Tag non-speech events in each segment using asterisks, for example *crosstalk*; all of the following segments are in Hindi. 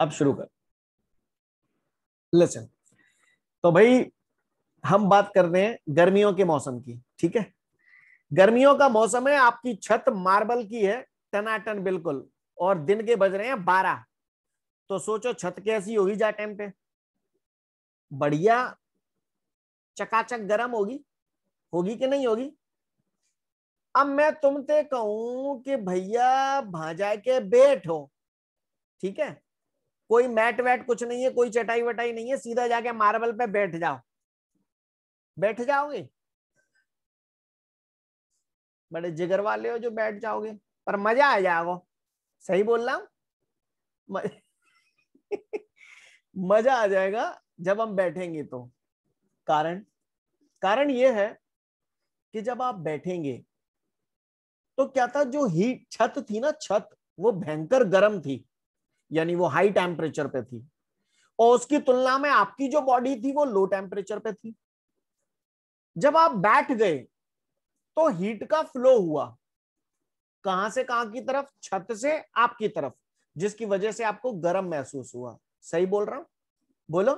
अब शुरू कर लेसन तो भाई हम बात कर रहे हैं गर्मियों के मौसम की ठीक है गर्मियों का मौसम है आपकी छत मार्बल की है टनाटन बिल्कुल और दिन के बज रहे हैं बारह तो सोचो छत कैसी होगी जा टाइम पे बढ़िया चकाचक गर्म होगी होगी कि नहीं होगी अब मैं तुमते कहूं कि भैया भाजा के बैठो ठीक है कोई मैट वैट कुछ नहीं है कोई चटाई वटाई नहीं है सीधा जाके मार्बल पे बैठ जाओ बैठ जाओगे बड़े जिगर वाले हो जो बैठ जाओगे पर मजा आ जाओ सही बोल रहा हूं *laughs* मजा आ जाएगा जब हम बैठेंगे तो कारण कारण यह है कि जब आप बैठेंगे तो क्या था जो हीट छत थी ना छत वो भयंकर गर्म थी यानी वो हाई टेम्परेचर पे थी और उसकी तुलना में आपकी जो बॉडी थी वो लो टेम्परेचर पे थी जब आप बैठ गए तो हीट का फ्लो हुआ कहां से कहां की तरफ छत से आपकी तरफ जिसकी वजह से आपको गर्म महसूस हुआ सही बोल रहा हूं बोलो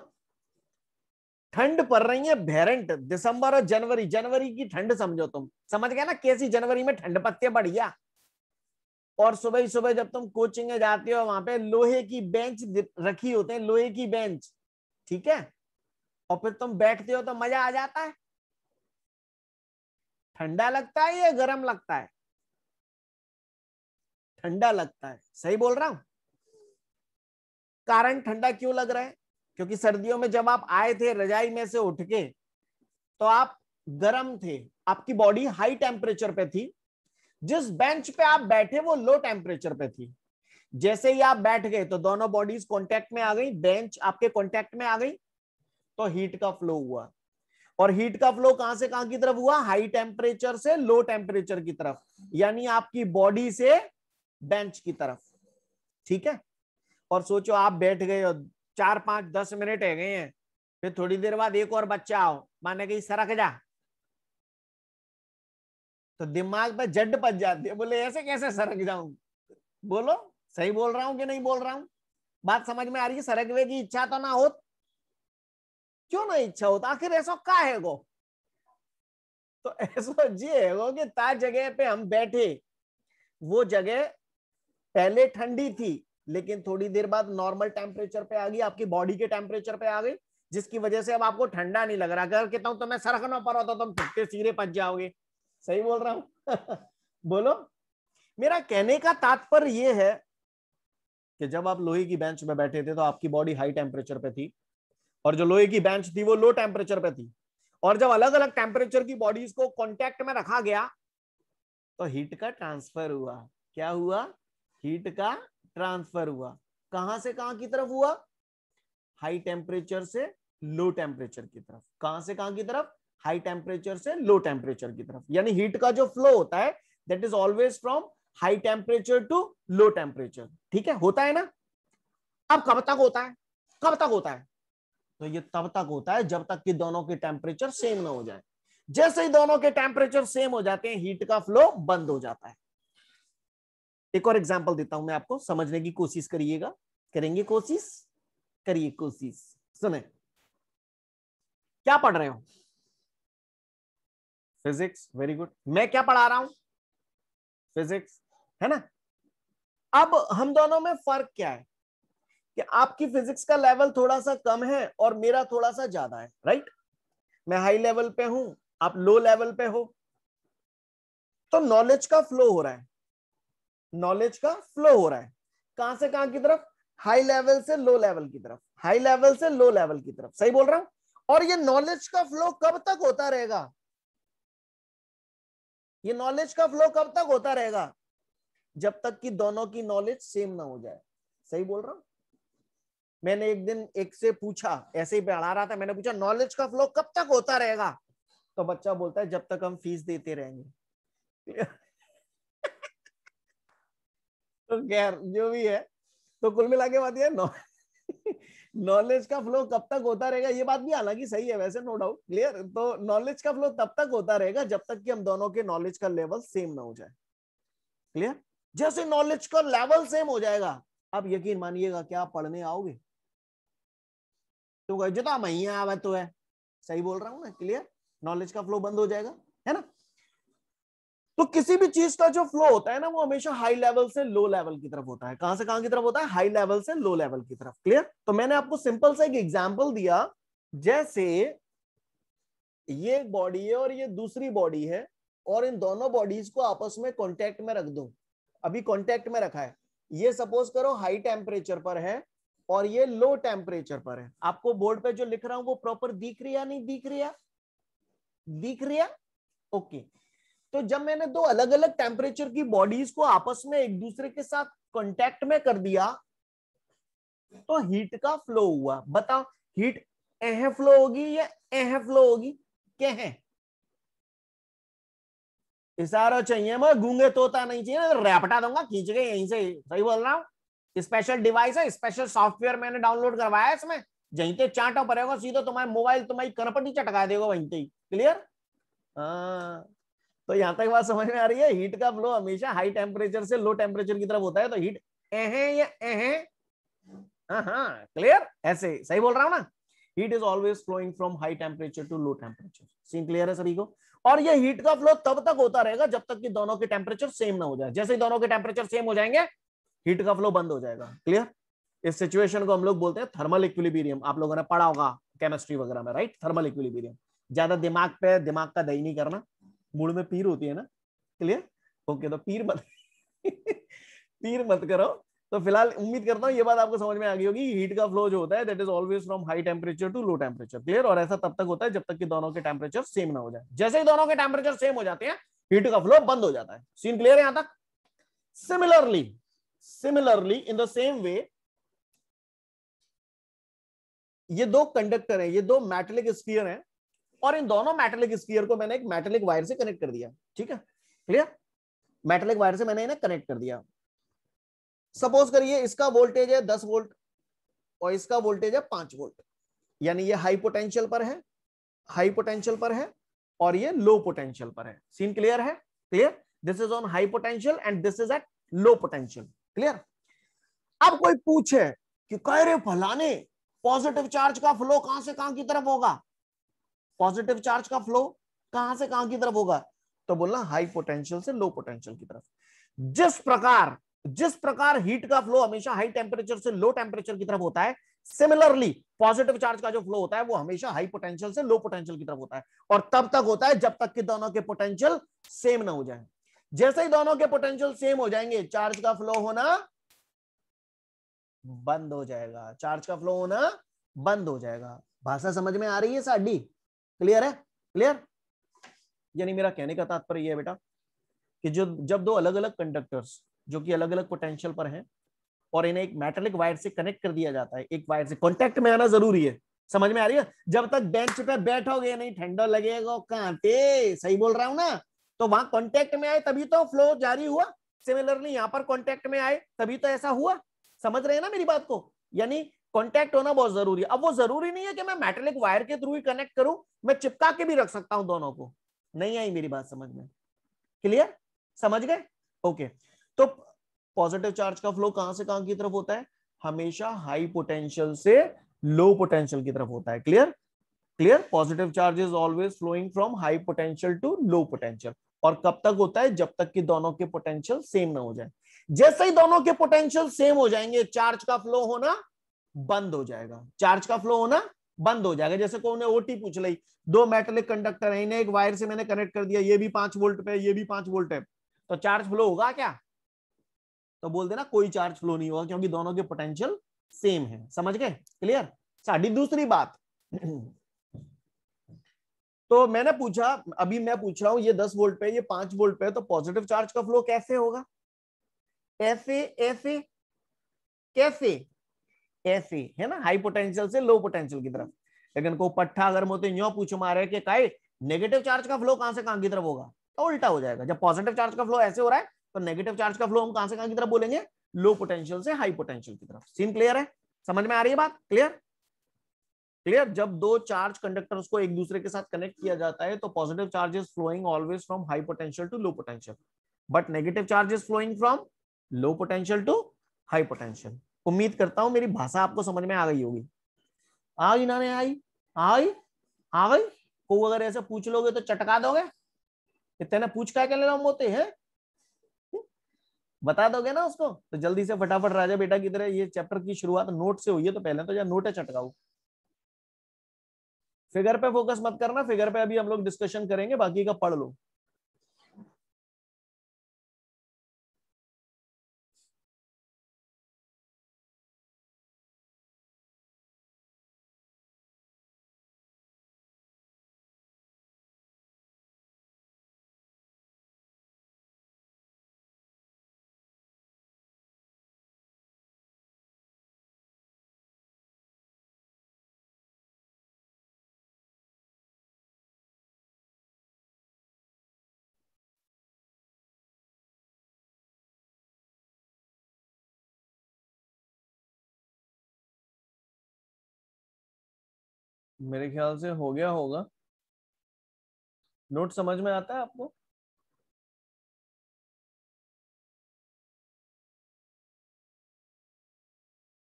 ठंड पड़ रही है भेरेंट दिसंबर और जनवरी जनवरी की ठंड समझो तुम समझ गए ना कैसी जनवरी में ठंड पत्ते बढ़िया और सुबह ही सुबह जब तुम कोचिंग में जाते हो वहां पे लोहे की बेंच रखी होते हैं लोहे की बेंच ठीक है और फिर तुम बैठते हो तो मजा आ जाता है ठंडा लगता है या गर्म लगता है ठंडा लगता है सही बोल रहा हूं कारण ठंडा क्यों लग रहा है क्योंकि सर्दियों में जब आप आए थे रजाई में से उठ के तो आप गर्म थे आपकी बॉडी हाई टेम्परेचर पे थी जिस बेंच पे आप बैठे वो लो टेम्परेचर पे थी जैसे ही आप बैठ गए तो दोनों बॉडीज कॉन्टेक्ट में आ गई बेंच आपके कॉन्टेक्ट में आ गई तो हीट का फ्लो हुआ और हीट का फ्लो कहां से कहां की तरफ हुआ हाई टेम्परेचर से लो टेम्परेचर की तरफ यानी आपकी बॉडी से बेंच की तरफ ठीक है और सोचो आप बैठ गए हो चार पांच दस मिनट है गए हैं फिर थोड़ी देर बाद एक और बच्चा आओ माने कहीं सरक जा तो दिमाग पर जड पच जाती है बोले ऐसे कैसे सरक जाऊं बोलो सही बोल रहा हूं कि नहीं बोल रहा हूं बात समझ में आ रही है सरकवे की इच्छा तो ना हो क्यों ना इच्छा होता आखिर ऐसा का है गो तो *laughs* ऐसा ये है गो कि ता जगह पे हम बैठे वो जगह पहले ठंडी थी लेकिन थोड़ी देर बाद नॉर्मल टेम्परेचर पे आ गई आपकी बॉडी के टेम्परेचर पे आ गई जिसकी वजह से अब आपको ठंडा नहीं लग रहा अगर कहता हूं तो मैं सरकना पर होता तो तुम तो सीरे पच जाओगे सही बोल रहा हूं *laughs* बोलो मेरा कहने का तात्पर्य यह है कि जब आप लोहे की बेंच में बैठे थे तो आपकी बॉडी हाई टेम्परेचर पे थी और जो लोहे की बेंच थी वो लो टेम्परेचर पे थी और जब अलग अलग टेम्परेचर की बॉडीज को कॉन्टेक्ट में रखा गया तो हीट का ट्रांसफर हुआ क्या हुआ हीट का ट्रांसफर हुआ कहां से कहां की तरफ हुआ हाई टेम्परेचर से लो टेम्परेचर की तरफ कहां से कहां की तरफ हाई टेम्परेचर से लो टेम्परेचर की तरफ यानी हीट का जो फ्लो होता है that is always from high temperature to low temperature ठीक है होता है ना अब कब तक होता है कब तक होता है तो ये तब तक होता है जब तक कि दोनों के टेम्परेचर सेम ना हो जाए जैसे ही दोनों के टेम्परेचर सेम हो जाते हैं हीट का फ्लो बंद हो जाता है एक और एग्जाम्पल देता हूं मैं आपको समझने की कोशिश करिएगा करेंगे कोशिश करिए कोशिश सुने क्या पढ़ रहे हो फिजिक्स वेरी गुड मैं क्या पढ़ा रहा हूं फिजिक्स है ना अब हम दोनों में फर्क क्या है कि आपकी फिजिक्स का लेवल थोड़ा सा कम है और मेरा थोड़ा सा ज्यादा है राइट मैं हाई लेवल पे हूं आप लो लेवल पे हो तो नॉलेज का फ्लो हो रहा है नॉलेज का फ्लो हो रहा है कहां से कहां की तरफ हाई लेवल से लो लेवल की तरफ हाई लेवल से लो लेवल की तरफ सही बोल रहा हूं और ये नॉलेज का फ्लो कब तक होता रहेगा ये नॉलेज का फ्लो कब तक होता रहेगा जब तक कि दोनों की नॉलेज सेम ना हो जाए सही बोल रहा हूं मैंने एक दिन एक से पूछा ऐसे ही पढ़ा रहा था मैंने पूछा नॉलेज का फ्लो कब तक होता रहेगा तो बच्चा बोलता है जब तक हम फीस देते रहेंगे *laughs* तो खैर जो भी है तो कुल मिला के बात यह नॉलेज नॉलेज का फ्लो कब तक होता रहेगा ये बात भी हालांकि सही है वैसे नो डाउट क्लियर तो नॉलेज का फ्लो तब तक होता रहेगा जब तक कि हम दोनों के नॉलेज का लेवल सेम ना हो जाए क्लियर जैसे नॉलेज का लेवल सेम हो जाएगा आप यकीन मानिएगा क्या आप पढ़ने आओगे तो जितना मही आवे तो है सही बोल रहा हूँ ना क्लियर नॉलेज का फ्लो बंद हो जाएगा है ना तो किसी भी चीज का जो फ्लो होता है ना वो हमेशा हाई लेवल से लो लेवल की तरफ होता है कहां से कहां की तरफ होता है हाई लेवल से लो लेवल की तरफ क्लियर तो मैंने आपको सिंपल सा एक एग्जाम्पल दिया जैसे ये एक बॉडी है और ये दूसरी बॉडी है और इन दोनों बॉडीज को आपस में कॉन्टेक्ट में रख दो अभी कॉन्टेक्ट में रखा है ये सपोज करो हाई टेम्परेचर पर है और ये लो टेम्परेचर पर है आपको बोर्ड पे जो लिख रहा हूं वो प्रॉपर दिख रही नहीं दिख रही दिख रही ओके okay. तो जब मैंने दो अलग अलग टेम्परेचर की बॉडीज को आपस में एक दूसरे के साथ कॉन्टेक्ट में कर दिया तो हीट का फ्लो हुआ बताओ हीट एह फ्लो होगी या एह फ्लो होगी कह इशारा चाहिए मैं गूंगे तोता नहीं चाहिए ना रैपटा दूंगा खींच के यहीं से सही बोल रहा हूँ स्पेशल डिवाइस है स्पेशल सॉफ्टवेयर मैंने डाउनलोड करवाया इसमें जहीं से चाटा पड़ेगा सीधा तुम्हारे मोबाइल तुम्हारी कनपटी चटका देगा वहीं से क्लियर तो यहां तक बात समझ में आ रही है हीट का फ्लो हमेशा हाई टेम्परेचर से लो टेम्परेचर की तरफ होता है तो हीट एहे या एहे हाँ क्लियर हाँ, ऐसे सही बोल रहा हूं ना heat is always flowing from high temperature to low temperature scene clear है सभी को और ये हीट का फ्लो तब तक होता रहेगा जब तक कि दोनों के टेम्परेचर सेम ना हो जाए जैसे ही दोनों के टेम्परेचर सेम हो जाएंगे हीट का फ्लो बंद हो जाएगा क्लियर इस सिचुएशन को हम लोग बोलते हैं थर्मल इक्विलिबेरियम आप लोगों ने पढ़ा होगा केमिस्ट्री वगैरह में राइट थर्मल इक्विलिबेरियम ज्यादा दिमाग पे दिमाग का दही नहीं करना मूड में पीर होती है ना क्लियर ओके तो पीर मत *laughs* पीर मत करो तो फिलहाल उम्मीद करता हूँ ये बात आपको समझ में आ गई होगी हीट का फ्लो जो होता है that is always from high temperature to low temperature clear और ऐसा तब तक होता है जब तक कि दोनों के टेम्परेचर सेम ना हो जाए जैसे ही दोनों के टेम्परेचर सेम हो जाते हैं हीट का फ्लो बंद हो जाता है सीन क्लियर है यहां तक similarly similarly in the same way ये दो कंडक्टर है ये दो मेटलिक स्पियर है और इन दोनों मेटेलिक स्पीयर को मैंने एक मेटेलिक वायर से कनेक्ट कर दिया ठीक है क्लियर मेटेलिक वायर से मैंने इन्हें कनेक्ट कर दिया सपोज करिए इसका वोल्टेज है दस वोल्ट और इसका वोल्टेज है पांच वोल्ट यानी ये हाई पोटेंशियल पर है हाई पोटेंशियल पर है और ये लो पोटेंशियल पर है सीन क्लियर है clear this is on high potential and this is at low potential clear अब कोई पूछे कि कह रहे फलाने पॉजिटिव चार्ज का फ्लो कहां से कहां की तरफ होगा पॉजिटिव चार्ज का फ्लो कहां से कहां की तरफ होगा तो बोलना हाई पोटेंशियल से लो पोटेंशियल की तरफ जिस प्रकार जिस प्रकार हीट का फ्लो हमेशा हाई टेम्परेचर से लो टेम्परेचर की तरफ होता है सिमिलरली पॉजिटिव चार्ज का जो फ्लो होता है वो हमेशा हाई पोटेंशियल से लो पोटेंशियल की तरफ होता है और तब तक होता है जब तक कि दोनों के पोटेंशियल सेम ना हो जाए जैसे ही दोनों के पोटेंशियल सेम हो जाएंगे चार्ज का फ्लो होना बंद हो जाएगा चार्ज का फ्लो होना बंद हो जाएगा भाषा समझ में आ रही है साडी क्लियर है क्लियर यानी मेरा कहने का तात्पर्य है बेटा कि जो जब दो अलग अलग कंडक्टर्स जो कि अलग अलग पोटेंशियल पर हैं और इन्हें एक मेटालिक वायर से कनेक्ट कर दिया जाता है एक वायर से कॉन्टेक्ट में आना जरूरी है समझ में आ रही है जब तक बेंच पे बैठोगे नहीं ठंडा लगेगा कहां कांटे सही बोल रहा हूं ना तो वहां कॉन्टेक्ट में आए तभी तो फ्लो जारी हुआ सिमिलरली यहां पर कॉन्टेक्ट में आए तभी तो ऐसा हुआ समझ रहे हैं ना मेरी बात को यानी कॉन्टेक्ट होना बहुत जरूरी है अब वो जरूरी नहीं है कि मैं मेटेलिक वायर के थ्रू ही कनेक्ट करूं मैं चिपका के भी रख सकता हूं दोनों को नहीं आई मेरी बात समझ में क्लियर समझ गए ओके तो पॉजिटिव चार्ज का फ्लो कहां से कहां की तरफ होता है हमेशा हाई पोटेंशियल से लो पोटेंशियल की तरफ होता है clear clear positive charge is always flowing from high potential to low potential और कब तक होता है जब तक कि दोनों के पोटेंशियल सेम ना हो जाए जैसे ही दोनों के पोटेंशियल सेम हो जाएंगे चार्ज का फ्लो होना बंद हो जाएगा चार्ज का फ्लो होना बंद हो जाएगा जैसे को उन्हें ओटी पूछ ली दो मेटलिक कंडक्टर है इन्हें एक वायर से मैंने कनेक्ट कर दिया ये भी पांच वोल्ट पे ये भी पांच वोल्ट है तो चार्ज फ्लो होगा क्या तो बोल देना कोई चार्ज फ्लो नहीं होगा क्योंकि दोनों के पोटेंशियल सेम है समझ गए क्लियर साड़ी दूसरी बात तो मैंने पूछा अभी मैं पूछ रहा हूं ये दस वोल्ट पे ये पांच वोल्ट पे तो पॉजिटिव चार्ज का फ्लो कैसे होगा ऐसे ऐसे कैसे ऐसे है ना हाई पोटेंशियल से लो पोटेंशियल की तरफ लेकिन को पट्टा गर्म होते यो पूछो मारे कि काय नेगेटिव चार्ज का फ्लो कहां से कहां की तरफ होगा तो उल्टा हो जाएगा जब पॉजिटिव चार्ज का फ्लो ऐसे हो रहा है तो नेगेटिव चार्ज का फ्लो हम कहां से कहां की तरफ बोलेंगे लो पोटेंशियल से हाई पोटेंशियल की तरफ सीन क्लियर है समझ में आ रही है बात क्लियर क्लियर जब दो चार्ज कंडक्टर्स को एक दूसरे के साथ कनेक्ट किया जाता है तो positive charge is flowing always from high potential to low potential but negative charge is flowing from low potential to high potential उम्मीद करता हूं मेरी भाषा आपको समझ में आ गई होगी आ गई ना आई आई आ गई को अगर ऐसे पूछ लोगे तो चटका दोगे इतने पूछ का क्या लेना मोते है बता दोगे ना उसको तो जल्दी से फटाफट राजा बेटा की तरह ये चैप्टर की शुरुआत नोट से हुई है तो पहले तो यार नोटे चटकाओ फिगर पे फोकस मत करना फिगर पे अभी हम लोग डिस्कशन करेंगे बाकी का पढ़ लो मेरे ख्याल से हो गया होगा नोट समझ में आता है आपको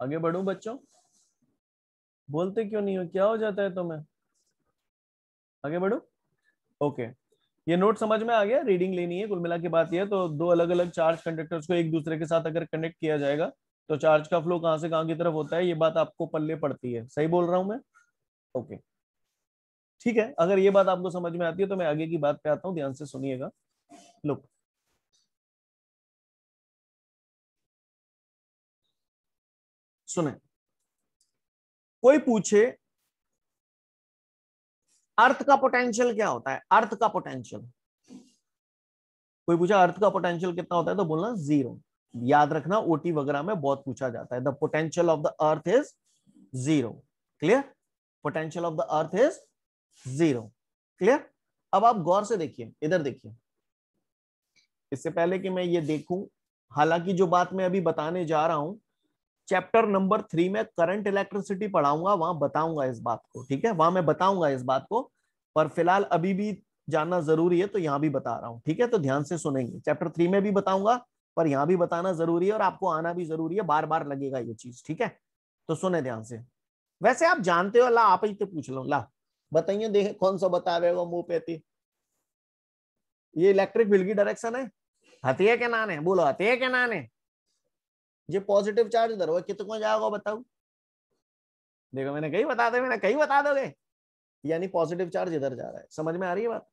आगे बढ़ू बच्चों बोलते क्यों नहीं हो क्या हो जाता है तुम्हें आगे बढ़ू ओके ये नोट समझ में आ गया रीडिंग लेनी है कुल मिला के बात यह तो दो अलग अलग चार्ज कंडक्टर्स को एक दूसरे के साथ अगर कनेक्ट किया जाएगा तो चार्ज का फ्लो कहाँ से कहाँ की तरफ होता है ये बात आपको पल्ले पड़ती है सही बोल रहा हूं मैं ओके ठीक है अगर ये बात आपको समझ में आती है तो मैं आगे की बात पे आता हूँ ध्यान से सुनिएगा लुक सुने कोई पूछे अर्थ का पोटेंशियल क्या होता है अर्थ का पोटेंशियल कोई पूछा अर्थ का पोटेंशियल कितना होता है तो बोलना जीरो याद रखना ओटी वगैरह में बहुत पूछा जाता है the potential of the earth is zero clear potential of the earth is zero clear अब आप गौर से देखिए इधर देखिए इससे पहले कि मैं ये देखूं हालांकि जो बात मैं अभी बताने जा रहा हूं चैप्टर नंबर थ्री में करंट इलेक्ट्रिसिटी पढ़ाऊंगा वहां बताऊंगा इस बात को ठीक है वहां मैं बताऊंगा इस बात को पर फिलहाल अभी भी जानना जरूरी है तो यहां भी बता रहा हूं ठीक है तो ध्यान से सुनेंगे चैप्टर थ्री में भी बताऊंगा पर यहां भी बताना जरूरी है और आपको आना भी जरूरी है बार बार लगेगा ये चीज ठीक है तो सुने ध्यान से वैसे आप जानते हो ला आप ही तो पूछ लो ला बताइए देखे कौन सा बता रहे हो मुंह पे थी ये इलेक्ट्रिक बिल की डायरेक्शन है हथिये के नाने बोलो हथिये के नाने ये पॉजिटिव चार्ज इधर वो कितने जाओगे बताओ देखो मैंने कहीं बता दे मैंने कहीं बता दोगे यानी पॉजिटिव चार्ज इधर जा रहा है समझ में आ रही है बात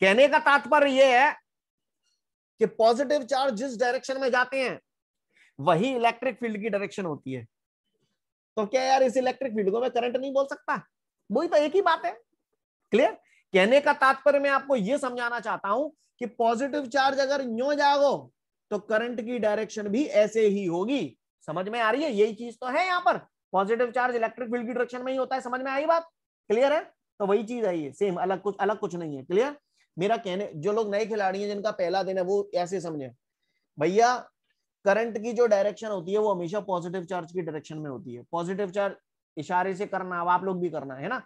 कहने का तात्पर्य यह है कि पॉजिटिव चार्ज जिस डायरेक्शन में जाते हैं वही इलेक्ट्रिक फील्ड की डायरेक्शन होती है तो क्या यार इस इलेक्ट्रिक फील्ड को मैं करंट नहीं बोल सकता वही तो एक ही बात है क्लियर कहने का तात्पर्य मैं आपको यह समझाना चाहता हूं कि पॉजिटिव चार्ज अगर यो जागो तो करंट की डायरेक्शन भी ऐसे ही होगी समझ में आ रही है यही चीज तो है यहां पर पॉजिटिव चार्ज इलेक्ट्रिक फील्ड की डायरेक्शन में ही होता है समझ में आई बात क्लियर है तो वही चीज है ये सेम अलग कुछ अलग कुछ नहीं है क्लियर मेरा कहने जो लोग नए खिलाड़ी हैं जिनका पहला दिन है वो ऐसे समझे भैया करंट की जो डायरेक्शन होती है वो हमेशा पॉजिटिव चार्ज की डायरेक्शन में होती है पॉजिटिव चार्ज इशारे से करना अब आप लोग भी करना है ना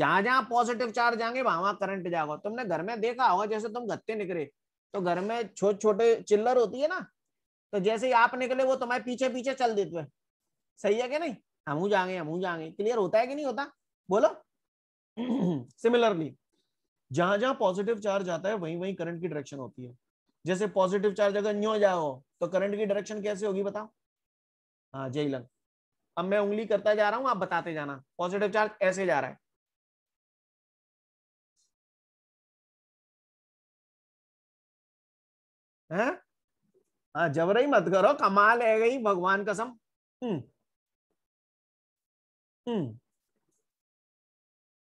जहां जहां पॉजिटिव चार्ज आएंगे वहां वहां करंट जाएगा तुमने घर में देखा होगा जैसे तुम गत्ते निकले तो घर में छोटे छोटे चिल्लर होती है ना तो जैसे ही आप निकले वो तुम्हारे पीछे पीछे चल देते हैं सही है कि नहीं हम जाएंगे हम जाएंगे क्लियर होता है कि नहीं होता बोलो सिमिलरली *clears throat* जहां जहां पॉजिटिव चार्ज आता है वहीं वहीं करंट की डायरेक्शन होती है जैसे पॉजिटिव चार्ज अगर न्यू जाओ तो करंट की डायरेक्शन कैसे होगी बताओ हाँ जय लंग अब मैं उंगली करता जा रहा हूं आप बताते जाना पॉजिटिव चार्ज ऐसे जा रहा है हैं हाँ ही मत करो कमाल है गई भगवान कसम हम्म हम्म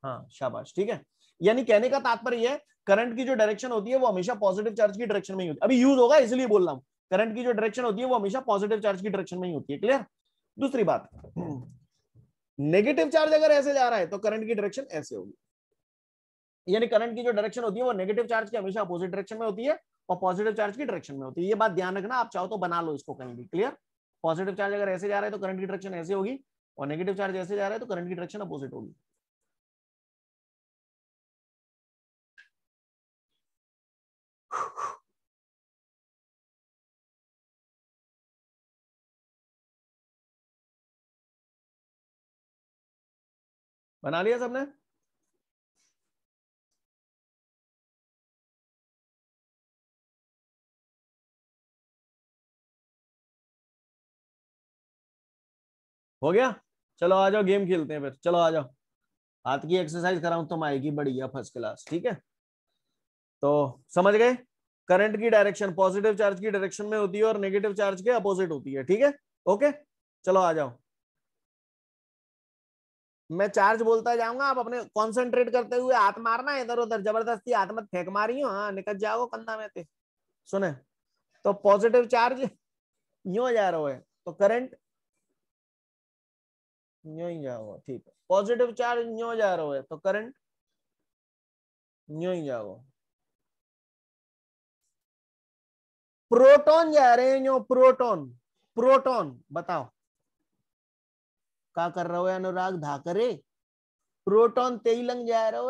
हाँ शाबाश ठीक है यानी कहने का तात्पर्य है करंट की जो डायरेक्शन होती है वो हमेशा पॉजिटिव चार्ज की डायरेक्शन में ही होती है अभी यूज होगा इसलिए बोल रहा हूँ करंट की जो डायरेक्शन होती है वो हमेशा पॉजिटिव चार्ज की डायरेक्शन में ही होती है क्लियर दूसरी बात नेगेटिव चार्ज अगर ऐसे जा रहा है तो करंट की डायरेक्शन ऐसे होगी यानी करंट की जो डायरेक्शन होती है वो नेगेटिव चार्ज की हमेशा अपोजिट डायरेक्शन में होती है और पॉजिटिव चार्ज की डायरेक्शन में होती है ये बात ध्यान रखना आप चाहो तो बना लो इसको कहीं भी क्लियर पॉजिटिव चार्ज अगर ऐसे जा रहा है तो करंट की डायरेक्शन ऐसे होगी और नेगेटिव चार्ज ऐसे जा रहा है तो करंट की डायरेक्शन अपोजिट होगी बना लिया सबने हो गया चलो आ जाओ गेम खेलते हैं फिर चलो आ जाओ हाथ की एक्सरसाइज कराऊं तो आएगी बढ़िया फर्स्ट क्लास ठीक है तो समझ गए करंट की डायरेक्शन पॉजिटिव चार्ज की डायरेक्शन में होती है और नेगेटिव चार्ज के अपोजिट होती है ठीक है ओके चलो आ जाओ मैं चार्ज बोलता जाऊंगा आप अपने कॉन्सेंट्रेट करते हुए हाथ मारना इधर उधर जबरदस्ती हाथ मत फेंक मारी हो हाँ निकल जाओ कंधा में सुने तो पॉजिटिव चार्ज यो जा रहा है तो करंट यो ही जाओ ठीक है पॉजिटिव चार्ज यो जा रहा है तो करंट यो ही जाओ प्रोटॉन जा रहे हैं यो प्रोटॉन प्रोटॉन बताओ का कर रहे हो अनुराग धाकरे प्रोटॉन तेलंग जा रहे हो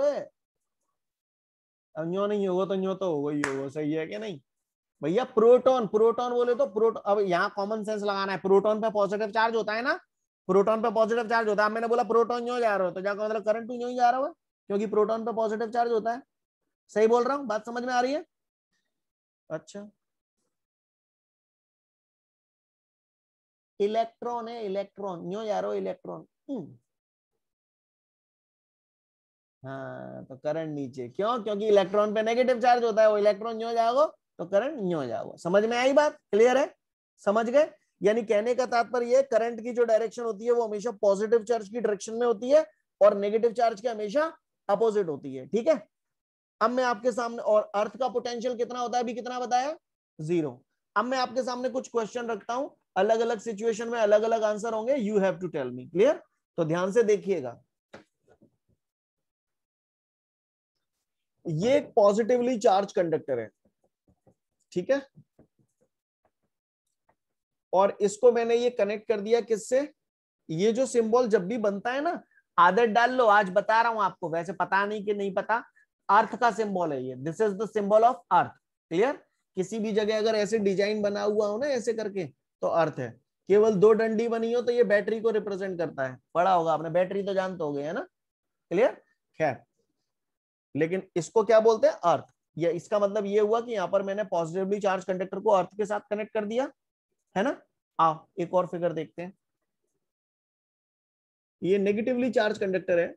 अब यो नहीं होगा तो यो तो होगा ही होगा सही है कि नहीं भैया प्रोटॉन प्रोटॉन बोले तो प्रोट अब यहाँ कॉमन सेंस लगाना है प्रोटॉन पे पॉजिटिव चार्ज होता है ना प्रोटॉन पे पॉजिटिव चार्ज होता है मैंने बोला प्रोटॉन यो जा रहा है तो जाकर मतलब करंट यो ही जा रहा है क्योंकि प्रोटॉन पे पॉजिटिव चार्ज होता है सही बोल रहा हूँ बात समझ में आ रही है अच्छा इलेक्ट्रॉन है इलेक्ट्रॉन यो यारो इलेक्ट्रॉन हाँ तो करंट नीचे क्यों क्योंकि इलेक्ट्रॉन पे नेगेटिव चार्ज होता है वो इलेक्ट्रॉन यो जाओ तो करंट यो जाओ समझ में आई बात क्लियर है समझ गए यानी कहने का तात्पर्य करंट की जो डायरेक्शन होती है वो हमेशा पॉजिटिव चार्ज की डायरेक्शन में होती है और नेगेटिव चार्ज की हमेशा अपोजिट होती है ठीक है अब मैं आपके सामने और अर्थ का पोटेंशियल कितना होता है अभी कितना बताया जीरो अब मैं आपके सामने कुछ क्वेश्चन रखता हूं अलग अलग सिचुएशन में अलग अलग आंसर होंगे you have to tell me clear तो ध्यान से देखिएगा ये पॉजिटिवली चार्ज कंडक्टर है ठीक है और इसको मैंने ये कनेक्ट कर दिया किससे ये जो सिंबल जब भी बनता है ना आदत डाल लो आज बता रहा हूं आपको वैसे पता नहीं कि नहीं पता अर्थ का सिंबल है ये this is the symbol of earth clear किसी भी जगह अगर ऐसे डिजाइन बना हुआ हो ना ऐसे करके तो अर्थ है केवल दो डंडी बनी हो तो ये बैटरी को रिप्रेजेंट करता है पढ़ा होगा आपने बैटरी तो जानते हो गए है ना क्लियर खैर लेकिन इसको क्या बोलते हैं अर्थ या इसका मतलब ये हुआ कि यहाँ पर मैंने पॉजिटिवली चार्ज कंडक्टर को अर्थ के साथ कनेक्ट कर दिया है ना आओ एक और फिगर देखते हैं ये नेगेटिवली चार्ज कंडक्टर है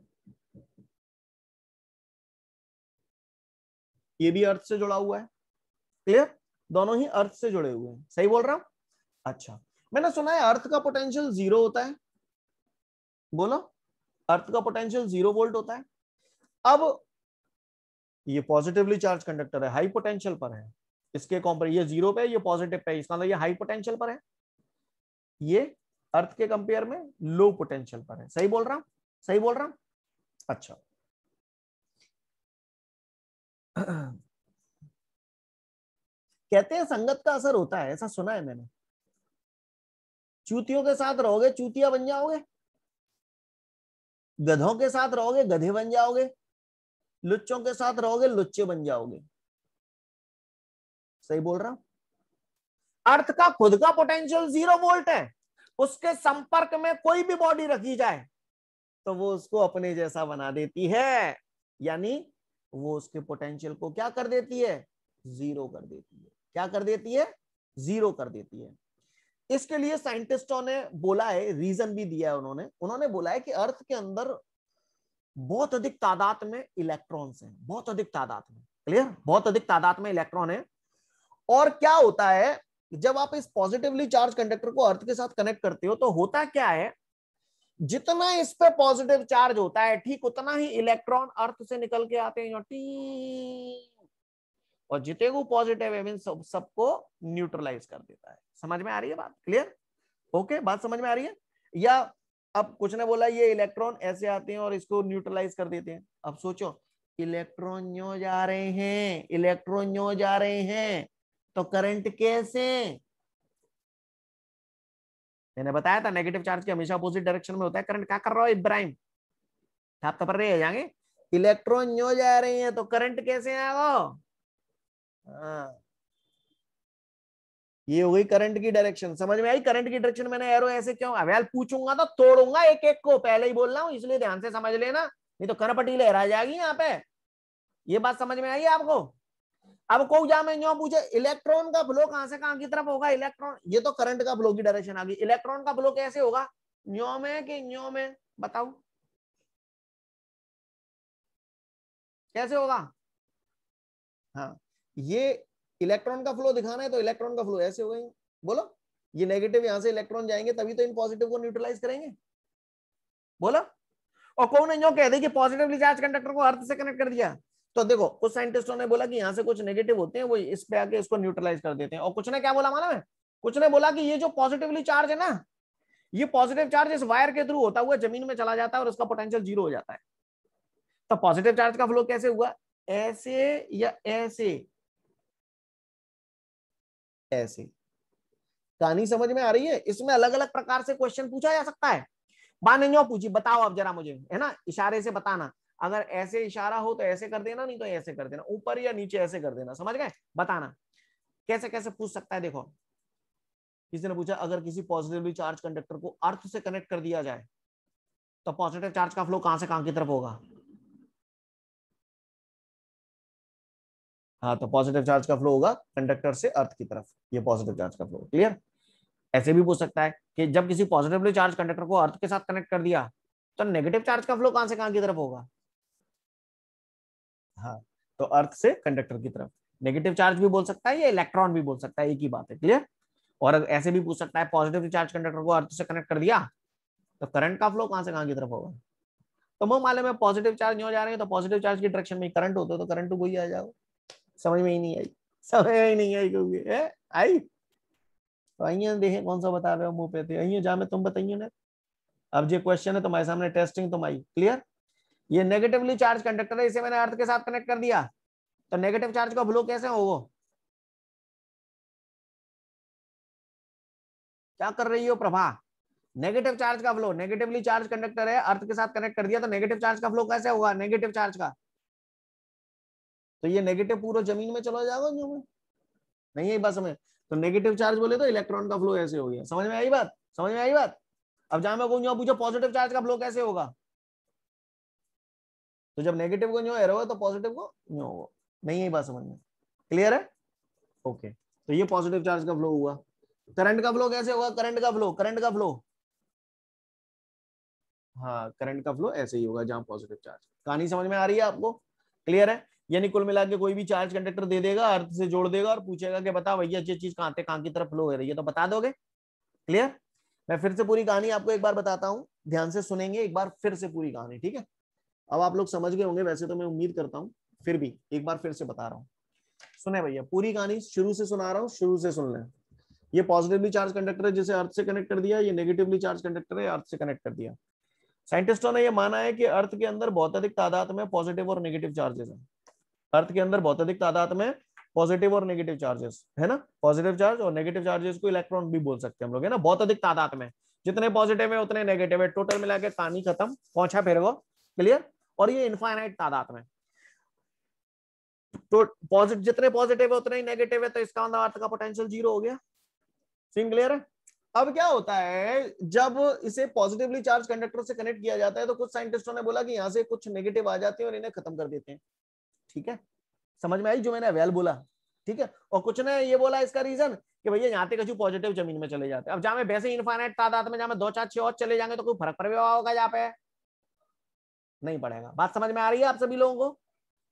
ये भी अर्थ से जुड़ा हुआ है क्लियर दोनों ही अर्थ से जुड़े हुए हैं सही बोल रहा हूं अच्छा मैंने सुना है अर्थ का पोटेंशियल जीरो होता है बोलो अर्थ का पोटेंशियल जीरो वोल्ट होता है अब ये पॉजिटिवली चार्ज कंडक्टर है हाई पोटेंशियल पर है इसके कॉम्पर ये जीरो पे ये पॉजिटिव पे इसका मतलब ये हाई पोटेंशियल पर है ये अर्थ के कंपेयर में लो पोटेंशियल पर है सही बोल रहा हूं सही बोल रहा हूं अच्छा *clears throat* कहते हैं संगत का असर होता है ऐसा सुना है मैंने चूतियों के साथ रहोगे चूतिया बन जाओगे गधों के साथ रहोगे गधे बन जाओगे लुच्चों के साथ रहोगे लुच्चे बन जाओगे सही बोल रहा हूं अर्थ का खुद का पोटेंशियल जीरो वोल्ट है उसके संपर्क में कोई भी बॉडी रखी जाए तो वो उसको अपने जैसा बना देती है यानी वो उसके पोटेंशियल को क्या कर देती है जीरो कर देती है क्या कर देती है जीरो कर देती है इसके लिए साइंटिस्टों ने बोला है रीजन भी दिया है उन्होंने उन्होंने बोला है कि अर्थ के अंदर बहुत अधिक तादाद में इलेक्ट्रॉन्स हैं बहुत अधिक तादाद में क्लियर बहुत अधिक तादाद में इलेक्ट्रॉन है और क्या होता है जब आप इस पॉजिटिवली चार्ज कंडक्टर को अर्थ के साथ कनेक्ट करते हो तो होता क्या है जितना इस पे पॉजिटिव चार्ज होता है ठीक उतना ही इलेक्ट्रॉन अर्थ से निकल के आते हैं टी और जितने को पॉजिटिव मीन सब सबको न्यूट्रलाइज कर देता है समझ में आ रही है बात क्लियर ओके बात समझ में आ रही है या अब कुछ ने बोला ये इलेक्ट्रॉन ऐसे आते हैं और इसको न्यूट्रलाइज कर देते हैं अब सोचो इलेक्ट्रॉन यो जा रहे हैं इलेक्ट्रॉन यो जा रहे हैं तो करंट कैसे मैंने बताया था नेगेटिव चार्ज के हमेशा अपोजिट डायरेक्शन में होता है करंट क्या कर रहा हो इब्राहिम आप तपर रहे जाएंगे इलेक्ट्रॉन यो जा रहे हैं तो करंट कैसे आएगा हाँ ये हो गई करंट की डायरेक्शन समझ में आई करंट की डायरेक्शन मैंने एरो ऐसे क्यों अब पूछूंगा तो तोड़ूंगा एक एक को पहले ही बोल रहा हूँ इसलिए ध्यान से समझ लेना नहीं तो करपटी लहरा जाएगी यहाँ पे ये बात समझ में आई आपको अब को जा मैं पूछे इलेक्ट्रॉन का फ्लो कहां से कहां की तरफ होगा इलेक्ट्रॉन ये तो करंट का फ्लो की डायरेक्शन आ गई इलेक्ट्रॉन का फ्लो कैसे होगा न्यो में कि न्यो में बताओ कैसे होगा हाँ ये इलेक्ट्रॉन का फ्लो दिखाना है तो इलेक्ट्रॉन का फ्लो ऐसे हो गई बोलो ये नेगेटिव यहां से इलेक्ट्रॉन जाएंगे तभी तो इन पॉजिटिव को न्यूट्रलाइज करेंगे बोला और कौन है जो कह दे कि पॉजिटिवली चार्ज कंडक्टर को अर्थ से कनेक्ट कर दिया तो देखो कुछ साइंटिस्टों ने बोला कि यहां से कुछ नेगेटिव होते हैं वो इस पे आके इसको न्यूट्रलाइज कर देते हैं और कुछ ने क्या बोला माना है कुछ ने बोला कि ये जो पॉजिटिवली चार्ज है ना ये पॉजिटिव चार्ज इस वायर के थ्रू होता हुआ जमीन में चला जाता है और उसका पोटेंशियल जीरो हो जाता है तो पॉजिटिव चार्ज का फ्लो कैसे हुआ ऐसे या ऐसे ऐसे कहानी समझ में आ रही है इसमें अलग अलग प्रकार से क्वेश्चन पूछा जा सकता है बानेजो पूछी बताओ आप जरा मुझे है ना इशारे से बताना अगर ऐसे इशारा हो तो ऐसे कर देना नहीं तो ऐसे कर देना ऊपर या नीचे ऐसे कर देना समझ गए बताना कैसे कैसे पूछ सकता है देखो किसी ने पूछा अगर किसी पॉजिटिवली चार्ज कंडक्टर को अर्थ से कनेक्ट कर दिया जाए तो पॉजिटिव चार्ज का फ्लो कहां से कहां की तरफ होगा हाँ तो पॉजिटिव चार्ज का फ्लो होगा कंडक्टर से अर्थ की तरफ ये पॉजिटिव चार्ज का फ्लो क्लियर ऐसे भी पूछ सकता है कि जब किसी पॉजिटिवली चार्ज कंडक्टर को अर्थ के साथ कनेक्ट कर दिया तो नेगेटिव चार्ज का फ्लो कहां से कहां की तरफ होगा हाँ तो अर्थ से कंडक्टर की तरफ नेगेटिव चार्ज भी बोल सकता है या इलेक्ट्रॉन भी बोल सकता है एक ही बात है क्लियर और ऐसे भी पूछ सकता है पॉजिटिव चार्ज कंडक्टर को अर्थ से कनेक्ट कर दिया तो करंट का फ्लो कहां से कहां की तरफ होगा तो मैं मालूम है पॉजिटिव चार्ज नहीं हो जा रहे हैं तो पॉजिटिव चार्ज की डायरेक्शन में करंट होता है तो करंट को ही आ जाओ समझ में ही नहीं आई समझ में ही नहीं आई क्योंकि आई तो आइए देखे कौन सा बता रहे हो मुंह पे थे आइए जा मैं तुम बताइए ना अब जो क्वेश्चन है तुम्हारे सामने टेस्टिंग तुम आई क्लियर ये नेगेटिवली चार्ज कंडक्टर है इसे मैंने अर्थ के साथ कनेक्ट कर दिया तो नेगेटिव चार्ज का फ्लो कैसे हो वो क्या कर रही हो प्रभा नेगेटिव चार्ज का फ्लो नेगेटिवली चार्ज कंडक्टर है अर्थ के साथ कनेक्ट कर दिया तो नेगेटिव चार्ज का फ्लो कैसे होगा नेगेटिव चार्ज का तो ये नेगेटिव पूरा जमीन में चला जाएगा जो में नहीं आई बात समझ तो नेगेटिव चार्ज बोले तो इलेक्ट्रॉन का फ्लो ऐसे हो गया समझ में आई बात समझ में आई बात अब जहां मैं कहूंगा पूछो पॉजिटिव चार्ज का फ्लो कैसे होगा तो जब नेगेटिव को न्यू एरो तो पॉजिटिव को न्यू होगा नहीं आई बात समझ में क्लियर है ओके तो ये पॉजिटिव चार्ज का फ्लो हुआ करंट का फ्लो कैसे होगा करंट का फ्लो करंट का फ्लो हाँ करंट का फ्लो ऐसे ही होगा जहां पॉजिटिव चार्ज कहानी समझ में आ रही है आपको क्लियर है यानी कुल मिला के कोई भी चार्ज कंडक्टर दे देगा अर्थ से जोड़ देगा और पूछेगा कि बता भैया ये चीज कहाँ कहाँ की तरफ फ्लो हो रही है तो बता दोगे क्लियर मैं फिर से पूरी कहानी आपको एक बार बताता हूँ ध्यान से सुनेंगे एक बार फिर से पूरी कहानी ठीक है अब आप लोग समझ गए होंगे वैसे तो मैं उम्मीद करता हूँ फिर भी एक बार फिर से बता रहा हूँ सुने भैया पूरी कहानी शुरू से सुना रहा हूँ शुरू से सुन ले ये पॉजिटिवली चार्ज कंडक्टर है जिसे अर्थ से कनेक्ट कर दिया ये नेगेटिवली चार्ज कंडक्टर है अर्थ से कनेक्ट कर दिया साइंटिस्टों ने यह माना है कि अर्थ के अंदर बहुत अधिक तादाद में पॉजिटिव और नेगेटिव चार्जेस हैं अर्थ के अंदर बहुत अधिक तादाद में पॉजिटिव और नेगेटिव चार्जेस है ना पॉजिटिव चार्ज और नेगेटिव चार्जेस को इलेक्ट्रॉन भी बोल सकते हैं हम लोग है ना बहुत अधिक तादाद में जितने पॉजिटिव है उतने नेगेटिव है टोटल मिला के पानी खत्म पहुंचा फिर वो क्लियर और ये इन्फाइनाइट तादाद में तो पॉजिटिव जितने पॉजिटिव है उतने ही नेगेटिव है तो इसका अंदर अर्थ का पोटेंशियल जीरो हो गया सीन क्लियर है अब क्या होता है जब इसे पॉजिटिवली चार्ज कंडक्टर से कनेक्ट किया जाता है तो कुछ साइंटिस्टों ने बोला कि यहाँ से कुछ नेगेटिव आ जाते हैं और इन्हें खत्म कर देते हैं ठीक है समझ में आई जो मैंने अवेल बोला ठीक है और कुछ ने ये बोला इसका रीजन कि भैया यहाँ कछु पॉजिटिव जमीन में चले जाते हैं अब जहां वैसे इनफाइनाइट तादाद में जहां दो चार छह और चले जाएंगे तो कोई फर्क पड़ होगा यहाँ पे नहीं पड़ेगा बात समझ में आ रही है आप सभी लोगों को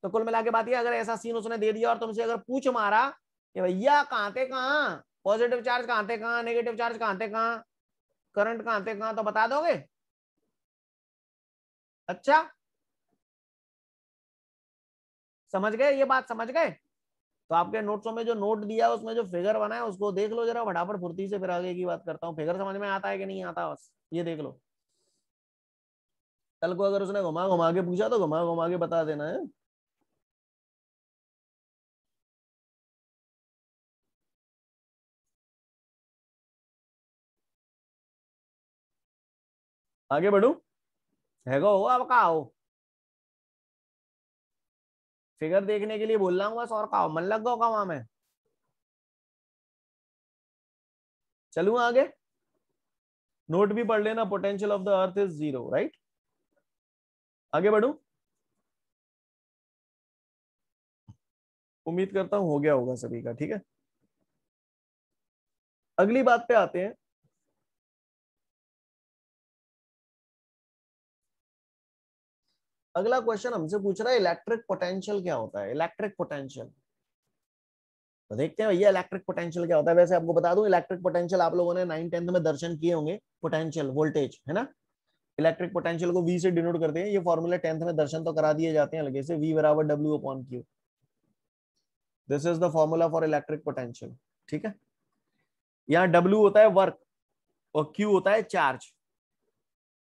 तो कुल मिला के बात यह अगर ऐसा सीन उसने दे दिया और तुमसे अगर पूछ मारा कि भैया कहां थे कहां पॉजिटिव चार्ज कहां थे कहां नेगेटिव चार्ज कहां थे कहां करंट कहां थे कहां तो बता दोगे अच्छा समझ गए ये बात समझ गए तो आपके नोट्सों में जो नोट दिया है उसमें जो फिगर बना है उसको देख लो जरा फटाफट फुर्ती से फिर आगे की बात करता हूँ फिगर समझ में आता है कि नहीं आता बस ये देख लो कल को अगर उसने घुमा घुमा के पूछा तो घुमा घुमा के बता देना है आगे बढ़ू है हो अब का हो फिगर देखने के लिए बोल रहा हूँ बस और का मन लग गो का वहां में चलू आगे नोट भी पढ़ लेना potential of the earth is zero right आगे बढ़ू उम्मीद करता हूं हो गया होगा सभी का ठीक है अगली बात पे आते हैं अगला क्वेश्चन हमसे पूछ रहा है इलेक्ट्रिक पोटेंशियल क्या होता है इलेक्ट्रिक पोटेंशियल तो देखते हैं भैया इलेक्ट्रिक पोटेंशियल क्या होता है वैसे आपको बता दूं इलेक्ट्रिक पोटेंशियल आप लोगों ने नाइन टेंथ में दर्शन किए होंगे पोटेंशियल वोल्टेज है ना इलेक्ट्रिक पोटेंशियल को वी से डिनोट करते हैं ये फॉर्मूला टेंथ में दर्शन तो करा दिए जाते हैं अलग से वी बराबर W upon Q this is the formula for electric potential ठीक है यहाँ डब्ल्यू होता है वर्क और क्यू होता है चार्ज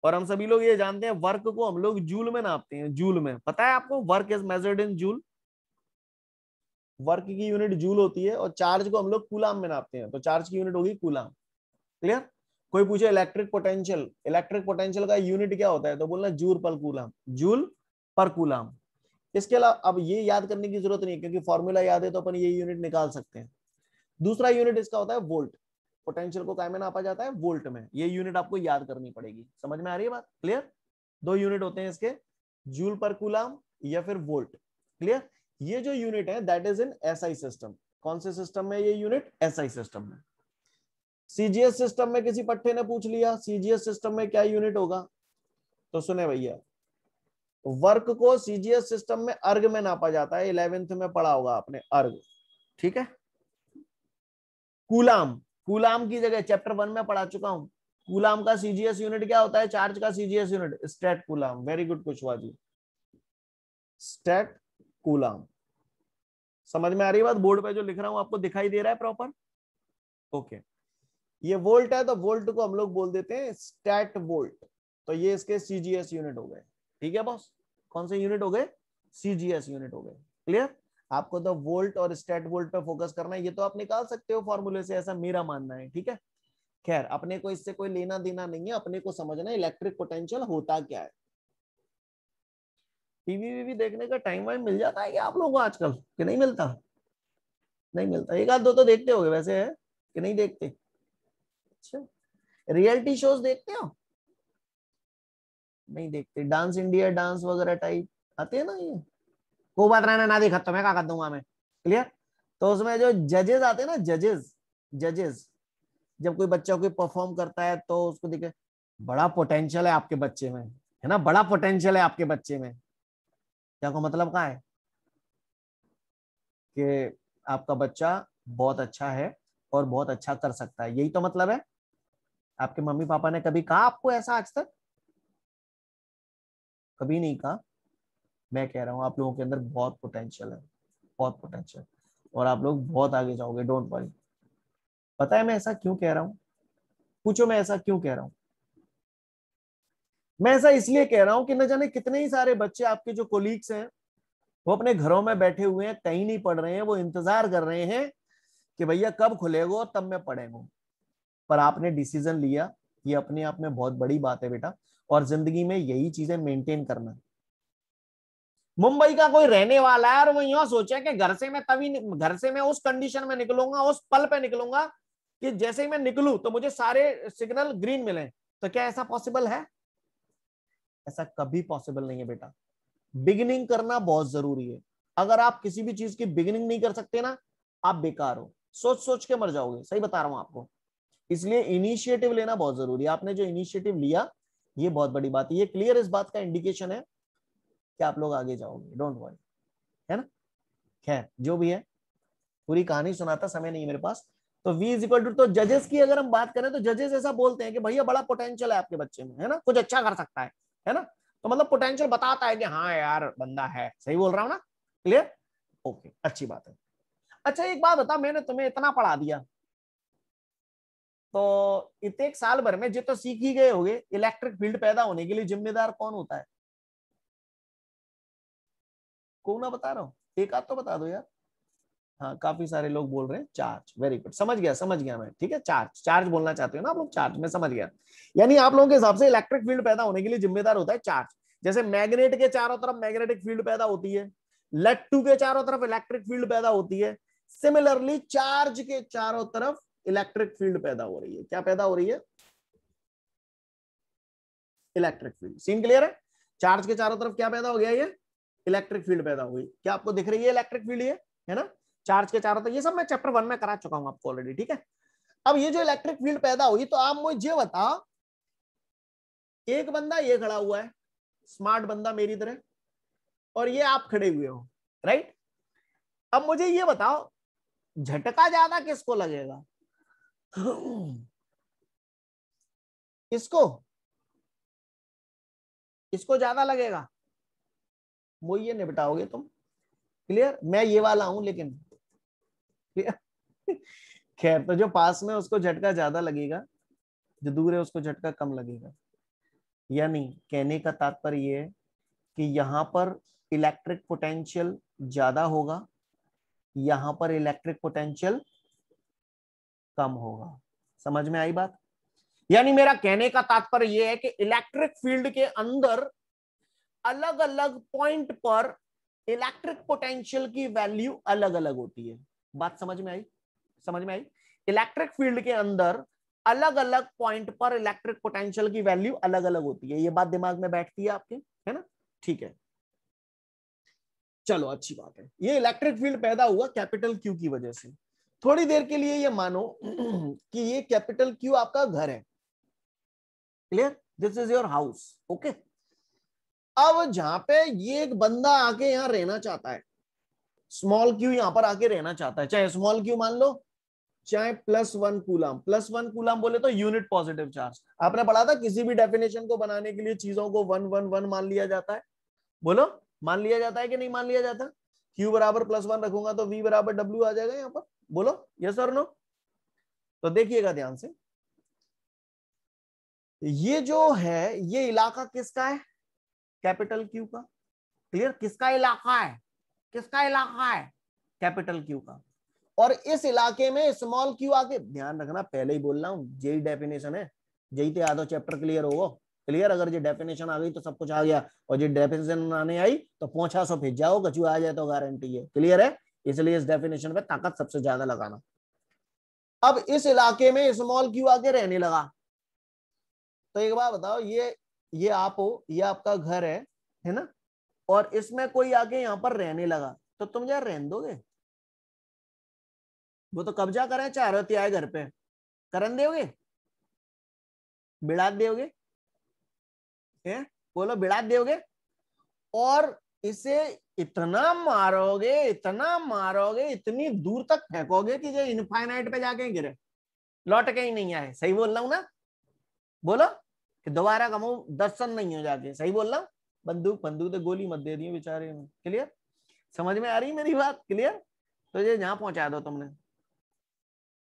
और हम सभी लोग ये जानते हैं वर्क को हम लोग जूल में नापते हैं जूल में पता है आपको work is measured in joule work की यूनिट जूल होती है और चार्ज को हम लोग कूलाम में नापते हैं तो चार्ज की यूनिट होगी कूलाम क्लियर कोई पूछे इलेक्ट्रिक पोटेंशियल इलेक्ट्रिक पोटेंशियल का यूनिट क्या होता है तो बोलना जूल पर कूलाम जूल पर कूलाम इसके अलावा अब ये याद करने की जरूरत नहीं है क्योंकि फॉर्मूला याद है तो अपन ये यूनिट निकाल सकते हैं दूसरा यूनिट इसका होता है वोल्ट पोटेंशियल को काय नापा जाता है वोल्ट में ये यूनिट आपको याद करनी पड़ेगी समझ में आ रही है बात क्लियर दो यूनिट होते हैं इसके जूल पर कुलाम या फिर वोल्ट क्लियर ये जो यूनिट है that is in S system कौन से सिस्टम में ये यूनिट एस सिस्टम में सीजीएस सिस्टम में किसी पट्टे ने पूछ लिया सीजीएस सिस्टम में क्या यूनिट होगा तो सुने भैया वर्क को सीजीएस सिस्टम में अर्ग में नापा जाता है इलेवेंथ में पढ़ा होगा आपने अर्ग ठीक है कुलाम कुलाम की जगह चैप्टर वन में पढ़ा चुका हूं कुलाम का सीजीएस यूनिट क्या होता है चार्ज का CGS unit state coulomb very good Kushwa ji state coulomb समझ में आ रही बात बोर्ड पे जो लिख रहा हूं आपको दिखाई दे रहा है प्रॉपर ओके ये वोल्ट है तो वोल्ट को हम लोग बोल देते हैं स्टैट वोल्ट तो ये इसके सीजीएस यूनिट हो गए ठीक है बॉस कौन से यूनिट हो गए सीजीएस यूनिट हो गए क्लियर आपको तो वोल्ट और स्टेट वोल्ट पे फोकस करना है ये तो आप निकाल सकते हो फॉर्मूले से ऐसा मेरा मानना है ठीक है खैर अपने को इससे कोई लेना देना नहीं है अपने को समझना इलेक्ट्रिक पोटेंशियल होता क्या है टीवी वीवी देखने का टाइम वाइम मिल जाता है क्या आप लोगों को आजकल कि नहीं मिलता नहीं मिलता एक आध दो तो देखते हो वैसे है कि नहीं देखते अच्छा रियलिटी शोज देखते हो नहीं देखते डांस इंडिया डांस वगैरह टाइप आते हैं ना ये बात रहना ना देखा तो मैं क्या कर दूंगा मैं क्लियर तो उसमें जो जजेस आते हैं ना जजेस जजेस जब कोई बच्चा कोई परफॉर्म करता है तो उसको देखे बड़ा पोटेंशियल है आपके बच्चे में है ना बड़ा पोटेंशियल है आपके बच्चे में क्या को मतलब कहा है कि आपका बच्चा बहुत अच्छा है और बहुत अच्छा कर सकता है यही तो मतलब है आपके मम्मी पापा ने कभी कहा आपको ऐसा आज तक कभी नहीं कहा मैं कह रहा हूँ आप लोगों के अंदर बहुत पोटेंशियल है बहुत पोटेंशियल और आप लोग बहुत आगे जाओगे डोंट वरी पता है मैं ऐसा क्यों कह रहा हूँ पूछो मैं ऐसा क्यों कह रहा हूँ मैं ऐसा इसलिए कह रहा हूँ कि न जाने कितने ही सारे बच्चे आपके जो कोलीग्स हैं वो अपने घरों में बैठे हुए हैं कहीं नहीं पढ़ रहे हैं वो इंतजार कर रहे हैं कि भैया कब खुलेगो तब मैं पढ़ेगा पर आपने डिसीजन लिया ये अपने आप में बहुत बड़ी बात है बेटा और जिंदगी में यही चीजें मेंटेन करना है मुंबई का कोई रहने वाला है और वो यहां सोचे कि घर से मैं तभी घर से मैं उस कंडीशन में निकलूंगा उस पल पे निकलूंगा कि जैसे ही मैं निकलू तो मुझे सारे सिग्नल ग्रीन मिले तो क्या ऐसा पॉसिबल है ऐसा कभी पॉसिबल नहीं है बेटा बिगिनिंग करना बहुत जरूरी है अगर आप किसी भी चीज की बिगिनिंग नहीं कर सकते ना आप बेकार हो सोच सोच के मर जाओगे सही बता रहा हूं आपको इसलिए इनिशिएटिव लेना बहुत जरूरी है आपने जो इनिशिएटिव लिया ये बहुत बड़ी बात है ये क्लियर इस बात का इंडिकेशन है कि आप लोग आगे जाओगे डोंट वरी है ना खैर जो भी है पूरी कहानी सुनाता समय नहीं मेरे पास तो वी इज इक्वल टू तो जजेस की अगर हम बात करें तो जजेस ऐसा बोलते हैं कि भैया बड़ा पोटेंशियल है आपके बच्चे में है ना कुछ अच्छा कर सकता है है ना तो मतलब पोटेंशियल बताता है कि हाँ यार बंदा है सही बोल रहा हूँ ना क्लियर ओके अच्छी बात है अच्छा एक बात बता मैंने तुम्हें इतना पढ़ा दिया तो इतने साल भर में जितना तो सीख ही गए होगे इलेक्ट्रिक फील्ड पैदा होने के लिए जिम्मेदार कौन होता है ना बता रहा हूँ एक आध तो बता दो यार हाँ काफी सारे लोग बोल रहे हैं चार्ज वेरी गुड समझ गया समझ गया मैं ठीक है चार्ज चार्ज बोलना चाहते हो ना आप लोग चार्ज मैं समझ गया यानी आप लोगों के हिसाब से इलेक्ट्रिक फील्ड पैदा होने के लिए जिम्मेदार होता है चार्ज जैसे मैग्नेट के चारों तरफ मैग्नेटिक फील्ड पैदा होती है लट्टू के चारों तरफ इलेक्ट्रिक फील्ड पैदा होती है सिमिलरली चार्ज के चारों तरफ इलेक्ट्रिक फील्ड पैदा हो रही है क्या पैदा हो रही है इलेक्ट्रिक फील्ड सीन क्लियर है चार्ज के चारों तरफ क्या पैदा हो गया ये इलेक्ट्रिक फील्ड पैदा हुई क्या आपको दिख रही है इलेक्ट्रिक फील्ड ये है ना चार्ज के चारों तक ये सब मैं चैप्टर वन में करा चुका हूं आपको ऑलरेडी ठीक है अब ये जो इलेक्ट्रिक फील्ड पैदा हुई तो आप मुझे ये बताओ एक बंदा ये खड़ा हुआ है स्मार्ट बंदा मेरी तरह और ये आप खड़े हुए हो राइट अब मुझे ये बताओ झटका ज्यादा किसको लगेगा इसको इसको ज्यादा लगेगा वो ये निपटाओगे तुम क्लियर मैं ये वाला हूं लेकिन खैर तो जो पास में उसको झटका ज्यादा लगेगा जो दूर है उसको झटका कम लगेगा यानी कहने का तात्पर्य ये है कि यहां पर इलेक्ट्रिक पोटेंशियल ज्यादा होगा यहां पर इलेक्ट्रिक पोटेंशियल कम होगा समझ में आई बात यानी मेरा कहने का तात्पर्य यह है कि इलेक्ट्रिक फील्ड के अंदर अलग अलग पॉइंट पर इलेक्ट्रिक पोटेंशियल की वैल्यू अलग अलग होती है बात समझ में आई समझ में आई इलेक्ट्रिक फील्ड के अंदर अलग अलग पॉइंट पर इलेक्ट्रिक पोटेंशियल की वैल्यू अलग अलग होती है ये बात दिमाग में बैठती है आपके है ना ठीक है चलो अच्छी बात है ये इलेक्ट्रिक फील्ड पैदा हुआ कैपिटल क्यू की वजह से थोड़ी देर के लिए ये मानो *clears throat* कि ये कैपिटल क्यू आपका घर है clear this is your house okay अब जहां पे ये एक बंदा आके यहां रहना चाहता है स्मॉल क्यू यहां पर आके रहना चाहता है चाहे स्मॉल क्यू मान लो चाहे plus one coulomb plus one coulomb बोले तो यूनिट पॉजिटिव चार्ज आपने पढ़ा था किसी भी डेफिनेशन को बनाने के लिए चीजों को वन वन वन मान लिया जाता है बोलो मान लिया जाता है कि नहीं मान लिया जाता क्यू बराबर प्लस वन रखूंगा तो वी बराबर डब्ल्यू आ जाएगा यहाँ पर बोलो यस और नो तो देखिएगा ध्यान से ये जो है ये इलाका किसका है कैपिटल क्यू का क्लियर किसका इलाका है किसका इलाका है कैपिटल क्यू का और इस इलाके में स्मॉल क्यू आके ध्यान रखना पहले ही बोल रहा हूँ यही डेफिनेशन है यही तो यादव चैप्टर क्लियर होगा क्लियर अगर ये डेफिनेशन आ गई तो सब कुछ आ गया और ये डेफिनेशन आने आई तो पोछा सो भेज जाओ कचू आ जाए तो गारंटी है क्लियर है इसलिए इस डेफिनेशन पे ताकत सबसे ज्यादा लगाना अब इस इलाके में स्मॉल क्यू आके रहने लगा तो एक बार बताओ ये ये आप हो ये आपका घर है है ना और इसमें कोई आके यहाँ पर रहने लगा तो तुम यार रहने दोगे वो तो कब्जा करें चारों आए घर पे करन दोगे बिड़ा दोगे है बोलो बिड़ा दोगे और इसे इतना मारोगे इतना मारोगे इतनी दूर तक फेंकोगे कि ये इनफाइनाइट पे जाके गिरे लौट के ही नहीं आए सही बोल रहा हूं ना बोलो कि दोबारा कमो दर्शन नहीं हो जाते सही बोल रहा बंदूक बंदूक तो गोली मत दे दी बेचारे में क्लियर समझ में आ रही मेरी बात क्लियर तो ये जहां पहुंचा दो तुमने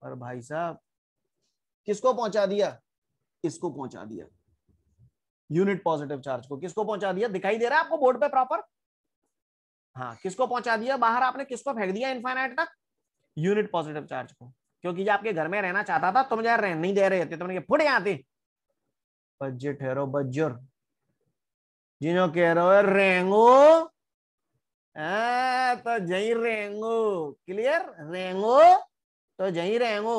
पर भाई साहब किसको पहुंचा दिया इसको पहुंचा दिया यूनिट पॉजिटिव चार्ज को किसको पहुंचा दिया दिखाई दे रहा है आपको बोर्ड पे प्रॉपर हाँ किसको पहुंचा दिया बाहर आपने किसको फेंक दिया इन्फाइनाइट तक यूनिट पॉजिटिव चार्ज को क्योंकि ये आपके घर में रहना चाहता था तुम यार रहने नहीं दे रहे थे तुमने फुट थे बजे ठहरो बजर जिन्हों कह रहे हो रेंगो आ, तो जही रेंगो क्लियर रेंगो तो जही रेंगो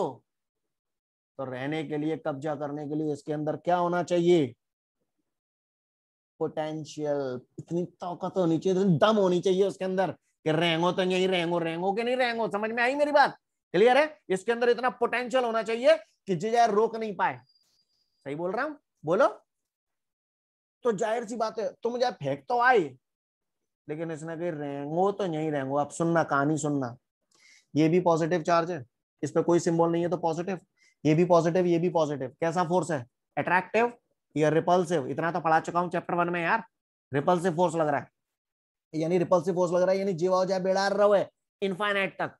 तो रहने के लिए कब्जा करने के लिए इसके अंदर क्या होना चाहिए पोटेंशियल इतनी ताकत होनी चाहिए दम होनी चाहिए उसके अंदर कि रेंगो तो यही रेंगो रेंगो के नहीं रेंगो समझ में आई मेरी बात क्लियर है इसके अंदर इतना पोटेंशियल होना चाहिए कि जाए रोक नहीं पाए सही बोल रहा हूं बोलो तो जाहिर सी बात है तुम तो जब फेंक तो आए लेकिन इसने कहीं रेंगो तो यही रेंगो आप सुनना कहानी सुनना ये भी पॉजिटिव चार्ज है इस पर कोई सिंबल नहीं है तो पॉजिटिव ये भी पॉजिटिव ये भी पॉजिटिव कैसा फोर्स है अट्रैक्टिव या रिपल्सिव इतना तो पढ़ा चुका हूँ चैप्टर वन में यार रिपल्सिव फोर्स लग रहा है यानी रिपल्सिव फोर्स लग रहा है यानी जीवा जाए बेड़ा रहो है इनफाइनाइट तक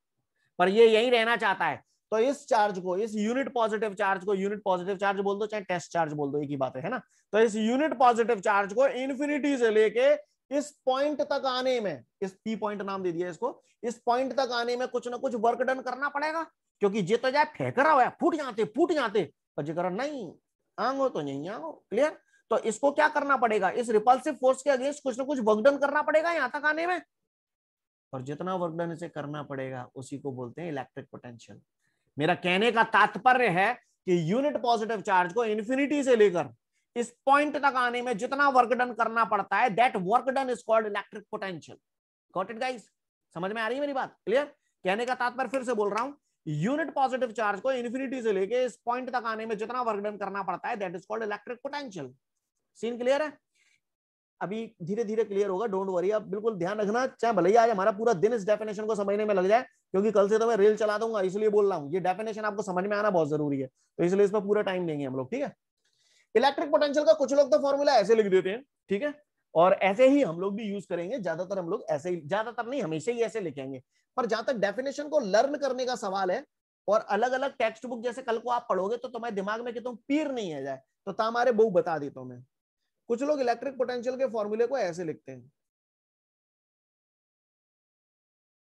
पर ये यही रहना चाहता है तो इस चार्ज को इस यूनिट पॉजिटिव चार्ज को यूनिट पॉजिटिव चार्ज बोल दो चाहे टेस्ट चार्ज बोल दो एक ही बात है ना तो इस यूनिट पॉजिटिव चार्ज को इन्फिनिटी से लेके इस पॉइंट तक आने में इस पी पॉइंट नाम दे दिया इसको इस पॉइंट तक आने में कुछ ना कुछ वर्क डन करना पड़ेगा क्योंकि जे तो जाए फेंकरा हुआ फूट जाते फूट जाते पर नहीं आंगो तो नहीं आओ क्लियर तो इसको क्या करना पड़ेगा इस रिपल्सिव फोर्स के अगेंस्ट कुछ ना कुछ वर्क डन करना पड़ेगा यहां तक आने में और जितना वर्क डन इसे करना पड़ेगा उसी को बोलते हैं इलेक्ट्रिक पोटेंशियल मेरा कहने का तात्पर्य है कि यूनिट पॉजिटिव चार्ज को इन्फिनिटी से लेकर इस पॉइंट तक आने में जितना वर्क डन करना पड़ता है that work done is called electric potential got it guys समझ में आ रही है मेरी बात क्लियर कहने का तात्पर्य फिर से बोल रहा हूं यूनिट पॉजिटिव चार्ज को इन्फिनिटी से लेके इस पॉइंट तक आने में जितना वर्क डन करना पड़ता है that is called electric potential scene clear है अभी धीरे धीरे क्लियर होगा डोंट वरी आप बिल्कुल ध्यान रखना चाहे भले ही आज हमारा पूरा दिन इस डेफिनेशन को समझने में लग जाए क्योंकि कल से तो मैं रेल चला दूंगा इसलिए बोल रहा हूँ ये डेफिनेशन आपको समझ में आना बहुत जरूरी है तो इसलिए इस पर पूरा टाइम देंगे हम लोग ठीक है इलेक्ट्रिक पोटेंशियल का कुछ लोग तो फॉर्मूला ऐसे लिख देते हैं ठीक है और ऐसे ही हम लोग भी यूज करेंगे ज्यादातर हम लोग ऐसे ही ज्यादातर नहीं हमेशा ही ऐसे लिखेंगे पर जहां तक डेफिनेशन को लर्न करने का सवाल है और अलग अलग टेक्स्ट बुक जैसे कल को आप पढ़ोगे तो तुम्हारे दिमाग में कि तुम पीर नहीं है जाए तो तुम्हारे बहु बता देता हूं मैं कुछ लोग इलेक्ट्रिक पोटेंशियल के फॉर्मूले को ऐसे लिखते हैं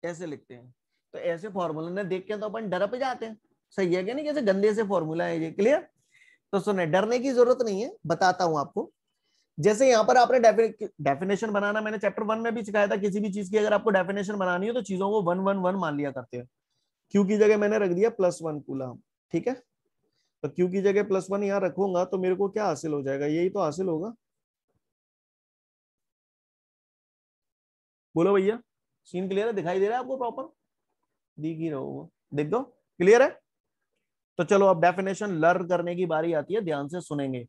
ऐसे लिखते हैं तो ऐसे फॉर्मूले ने देख के तो अपन डर पे जाते हैं सही है क्या नहीं कैसे गंदे से फॉर्मूला है ये क्लियर तो सुने डरने की जरूरत नहीं है बताता हूं आपको जैसे यहाँ पर आपने डेफिनेशन बनाना मैंने चैप्टर वन में भी सिखाया था किसी भी चीज की अगर आपको डेफिनेशन बनानी हो तो चीजों को वन वन वन मान लिया करते हैं क्यू की जगह मैंने रख दिया प्लस वन कूलाम ठीक है तो क्यू की जगह प्लस वन यहाँ रखूंगा तो मेरे को क्या हासिल हो जाएगा यही तो हासिल होगा बोलो भैया सीन क्लियर है दिखाई दे रहा है आपको प्रॉपर दिख ही रहा देख दो क्लियर है तो चलो अब डेफिनेशन लर्न करने की बारी आती है ध्यान से सुनेंगे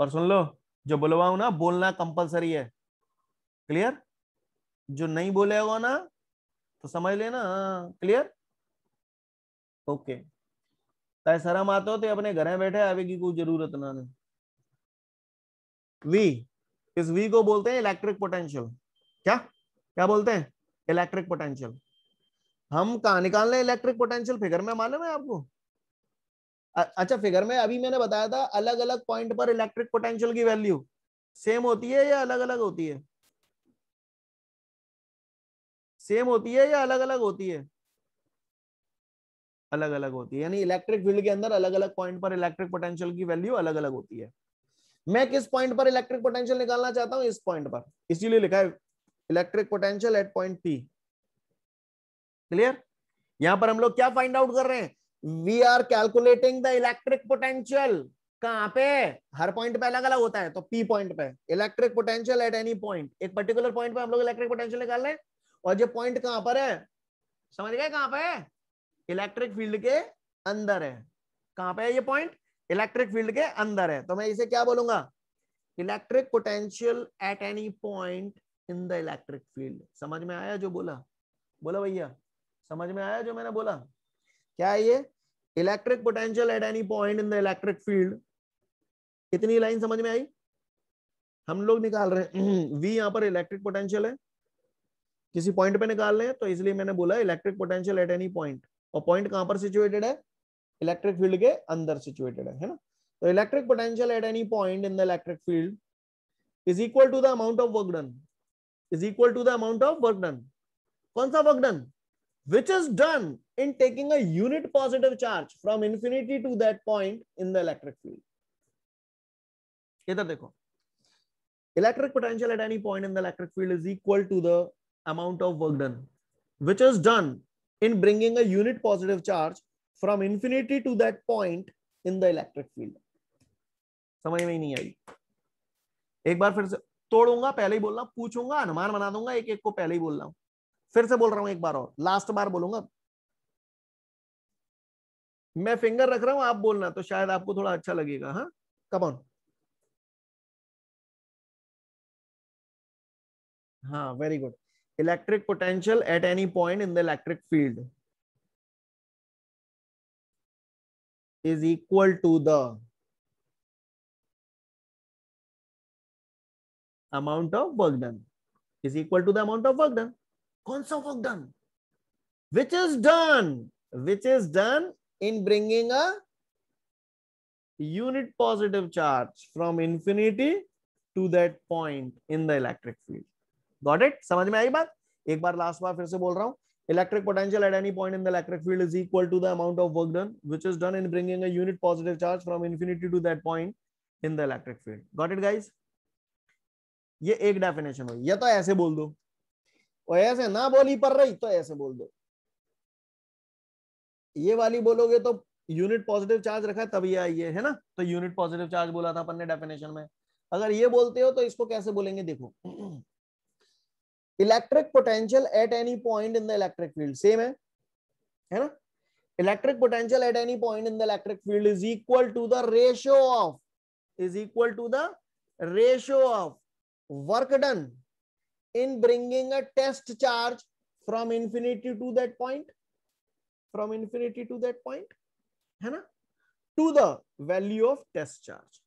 और सुन लो जो बोलवाऊ ना बोलना कंपलसरी है क्लियर जो नहीं बोलेगा ना तो समझ लेना क्लियर हाँ, ओके તારે શરમ आते તે तो अपने घर बैठे आवे की कोई जरूरत ना नहीं वी इस वी को बोलते हैं इलेक्ट्रिक पोटेंशियल क्या क्या बोलते हैं इलेक्ट्रिक पोटेंशियल हम कहा निकाल रहे इलेक्ट्रिक पोटेंशियल फिगर में मालूम है आपको अच्छा फिगर में अभी मैंने बताया था अलग अलग पॉइंट पर इलेक्ट्रिक पोटेंशियल की वैल्यू सेम होती है या अलग अलग होती है सेम होती है या अलग अलग होती है अलग अलग होती है यानी इलेक्ट्रिक फील्ड के अंदर अलग अलग पॉइंट पर इलेक्ट्रिक पोटेंशियल की वैल्यू अलग अलग होती है मैं किस पॉइंट पर इलेक्ट्रिक पोटेंशियल निकालना चाहता हूं इस पॉइंट पर इसीलिए लिखा है electric potential at point P clear यहां पर हम लोग क्या फाइंड आउट कर रहे हैं we are calculating the electric potential कहां पे हर पॉइंट पे अलग अलग होता है तो पी पॉइंट पे electric potential at any point एक पर्टिकुलर पॉइंट पे हम लोग इलेक्ट्रिक पोटेंशियल निकाल रहे हैं और जो पॉइंट कहां पर है समझ गए कहां पर है इलेक्ट्रिक फील्ड के अंदर है कहां पे है ये पॉइंट इलेक्ट्रिक फील्ड के अंदर है तो मैं इसे क्या बोलूंगा electric potential at any point in the electric field समझ में आया जो बोला बोला भैया समझ में आया जो मैंने बोला क्या है ये electric potential at any point in the electric field कितनी लाइन समझ में आई हम लोग निकाल रहे हैं वी *clears throat* यहां पर इलेक्ट्रिक पोटेंशियल है किसी पॉइंट पे निकाल रहे हैं तो इसलिए मैंने बोला electric potential at any point और पॉइंट कहां पर सिचुएटेड है इलेक्ट्रिक फील्ड के अंदर सिचुएटेड है ना तो electric potential at any point in the electric field is equal to the amount of work done is equal to the amount of work done कौन सा work done which is done in taking a positive charge from infinity to that point in the electric field इधर देखो electric potential at any point in the electric field is equal to the amount of work done which is done in bringing a unit positive charge from infinity to that point in the electric field. समझ में नहीं आई एक बार फिर से तोड़ूंगा पहले ही बोल रहा हूँ पूछूंगा अनुमान बना दूंगा एक एक को पहले ही बोल रहा हूँ फिर से बोल रहा हूँ एक बार और लास्ट बार बोलूंगा मैं फिंगर रख रहा हूं आप बोलना तो शायद आपको थोड़ा अच्छा लगेगा हाँ कमॉन हाँ very good electric potential at any point in the electric field is equal to the amount of work done is equal to the amount of work done kaun of work done which is done which is done in bringing a unit positive charge from infinity to that point in the electric field got it समझ में आई बात एक बार लास्ट बार फिर से बोल रहा हूँ electric potential at any point in the electric field is equal to the amount of work done which is done in bringing unit positive charge from infinity to that point in the electric field got it guys ये एक डेफिनेशन हो ये तो ऐसे बोल दो ऐसे ना बोली पर रही तो ऐसे बोल दो ये वाली बोलोगे तो यूनिट पॉजिटिव चार्ज रखा है तभी आइए है ना तो यूनिट पॉजिटिव चार्ज बोला था अपन ने डेफिनेशन में अगर ये बोलते हो तो इसको कैसे बोलेंगे देखो electric potential at any point in the electric field same है है ना electric potential at any point in the electric field is equal to the ratio of is equal to the ratio of work done in bringing a test charge from infinity to that point from infinity to that point है ना to the value of test charge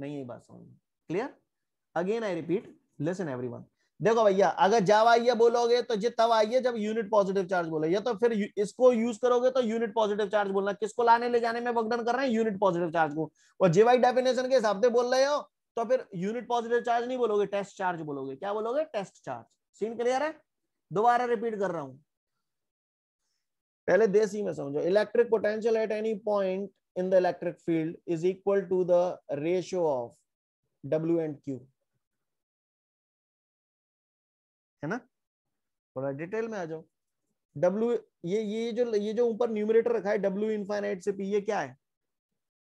नहीं बात समझ clear again I repeat listen everyone देखो भैया अगर जब आइए बोलोगे तो जब तब आइए जब यूनिट पॉजिटिव चार्ज बोले या तो फिर इसको यूज करोगे तो यूनिट पॉजिटिव चार्ज बोलना किसको लाने ले जाने में वर्कडन कर रहे हैं यूनिट पॉजिटिव चार्ज को और वाई डेफिनेशन के हिसाब से बोल रहे हो तो फिर यूनिट पॉजिटिव चार्ज नहीं बोलोगे टेस्ट चार्ज बोलोगे क्या बोलोगे टेस्ट चार्ज सीन क्लियर है दोबारा रिपीट कर रहा हूं पहले देसी में समझो electric potential at any point in the electric field is equal to the ratio of W and Q है ना थोड़ा डिटेल में आ जाओ डब्ल्यू ये ये जो ये जो ऊपर न्यूमिनेटर रखा है डब्ल्यू इनफाइनाइट से पी ये क्या है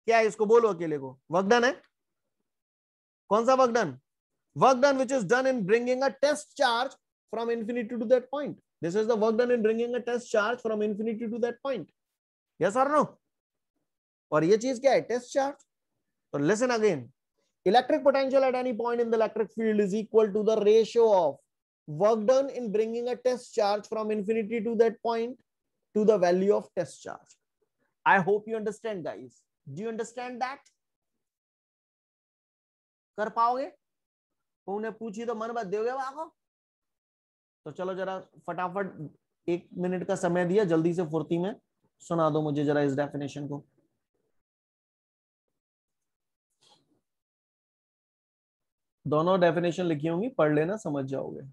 क्या है इसको बोलो अकेले को वर्कडन है कौन सा work done work done which is done in bringing a test charge from infinity to that point this is the work done in bringing a test charge from infinity to that point yes और नो और ये चीज क्या है टेस्ट चार्ज तो listen again electric potential at any point in the electric field is equal to the ratio of work done in bringing a test charge from infinity to that point to the value of test charge. I hope you understand guys. Do you understand that? कर पाओगे तो puchi to man bad मत दोगे आपको तो चलो जरा फटाफट एक मिनट का समय दिया जल्दी से फुर्ती में सुना दो मुझे जरा इस डेफिनेशन को दोनों डेफिनेशन लिखी होंगी पढ़ लेना समझ जाओगे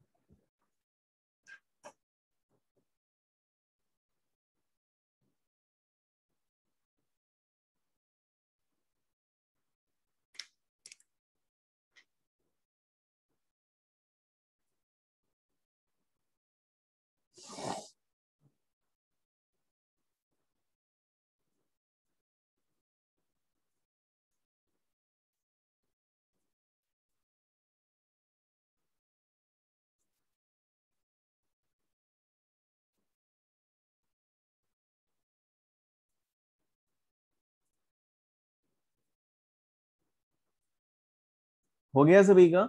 हो गया सभी का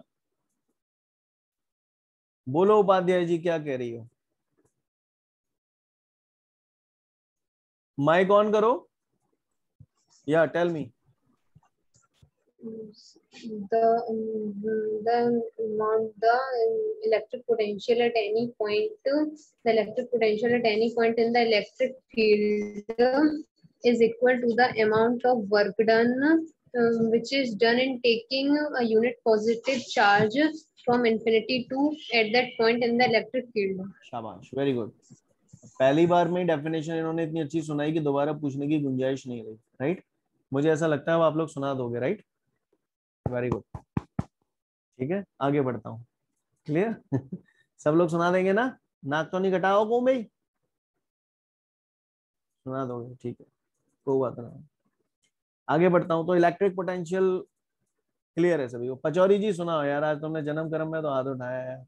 बोलो उपाध्याय जी क्या कह रही हो माइक ऑन करो या tell me electric potential at any point the electric potential at any point in the electric field is equal to the amount of work done Um, which is done in taking a unit positive charge from infinity to at that point in the electric field shabash very good पहली बार में डेफिनेशन इन्होंने इतनी अच्छी सुनाई कि दोबारा पूछने की गुंजाइश नहीं रही राइट मुझे ऐसा लगता है अब आप लोग सुना दोगे राइट वेरी गुड ठीक है आगे बढ़ता हूँ क्लियर *laughs* सब लोग सुना देंगे ना नाक तो नहीं कटाओ को भाई सुना दोगे ठीक है कोई बात नहीं आगे बढ़ता हूँ तो इलेक्ट्रिक पोटेंशियल क्लियर है सभी को पचौरी जी सुना यार आज तुमने जन्म कर्म में तो हाथ उठाया है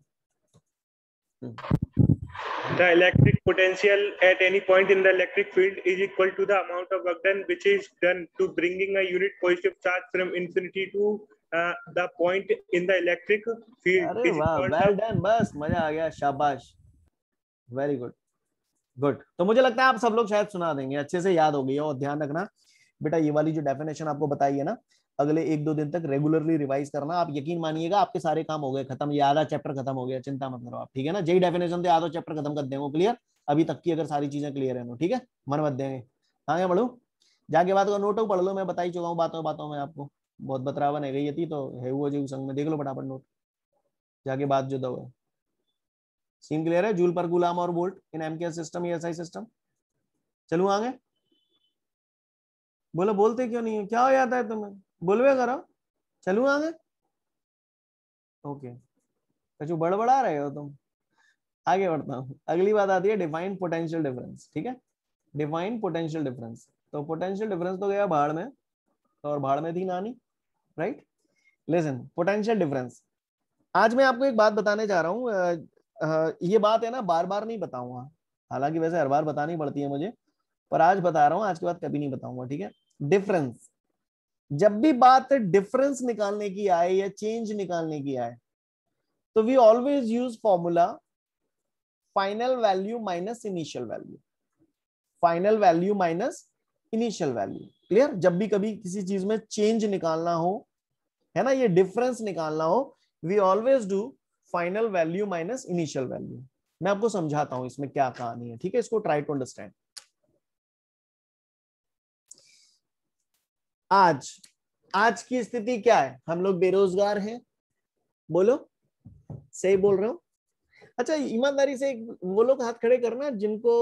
The electric potential at any point in the electric field is equal to the amount of work done which is done to bringing a unit positive charge from infinity to uh, the point in the electric field. अरे वाह, well done, बस मजा आ गया, शाबाश, very good, good. तो मुझे लगता है आप सब लोग शायद सुना देंगे, अच्छे से याद होगी और ध्यान रखना बेटा ये वाली जो डेफिनेशन आपको बताई है ना अगले एक दो दिन तक रेगुलरली रिवाइज करना आप यकीन मानिएगा आपके सारे काम हो गए खत्म ये आधा चैप्टर खत्म हो गया चिंता मत करो आप ठीक है ना जी डेफिनेशन थे आधा चैप्टर खत्म कर देंगे क्लियर अभी तक की अगर सारी चीजें क्लियर है ठीक है मन मत देंगे आगे हाँ बढ़ू जाके बात करो नोट पढ़ लो मैं बताई चुका हूँ बातों बातों में आपको बहुत बतरावन है गई थी तो है वो जी संग में देख लो फटाफट नोट जाके बात जो दो सीन क्लियर है जूल पर गुलाम और volt in MKS system SI system चलू आगे बोला बोलते क्यों नहीं है क्या हो जाता है तुम्हें बोलवे करो चलू आगे ओके कचू बड़बड़ा रहे हो तुम आगे बढ़ता हूँ अगली बात आती है डिफाइन पोटेंशियल डिफरेंस ठीक है डिफाइन पोटेंशियल डिफरेंस तो पोटेंशियल डिफरेंस तो गया भाड़ में तो और भाड़ में थी नानी राइट लेसन पोटेंशियल डिफरेंस आज मैं आपको एक बात बताने जा रहा हूँ ये बात है ना बार बार नहीं बताऊंगा हालांकि वैसे हर बार बतानी पड़ती है मुझे पर आज बता रहा हूं आज के बाद कभी नहीं बताऊंगा ठीक है डिफरेंस जब भी बात डिफरेंस निकालने की आए या चेंज निकालने की आए तो we always use formula final value minus initial value final value minus initial value clear जब भी कभी किसी चीज में चेंज निकालना हो है ना ये डिफरेंस निकालना हो we always do final value minus initial value मैं आपको समझाता हूं इसमें क्या कहानी है ठीक है इसको ट्राई टू अंडरस्टैंड आज आज की स्थिति क्या है हम लोग बेरोजगार हैं बोलो सही बोल रहे हो अच्छा ईमानदारी से एक वो लोग हाथ खड़े करना जिनको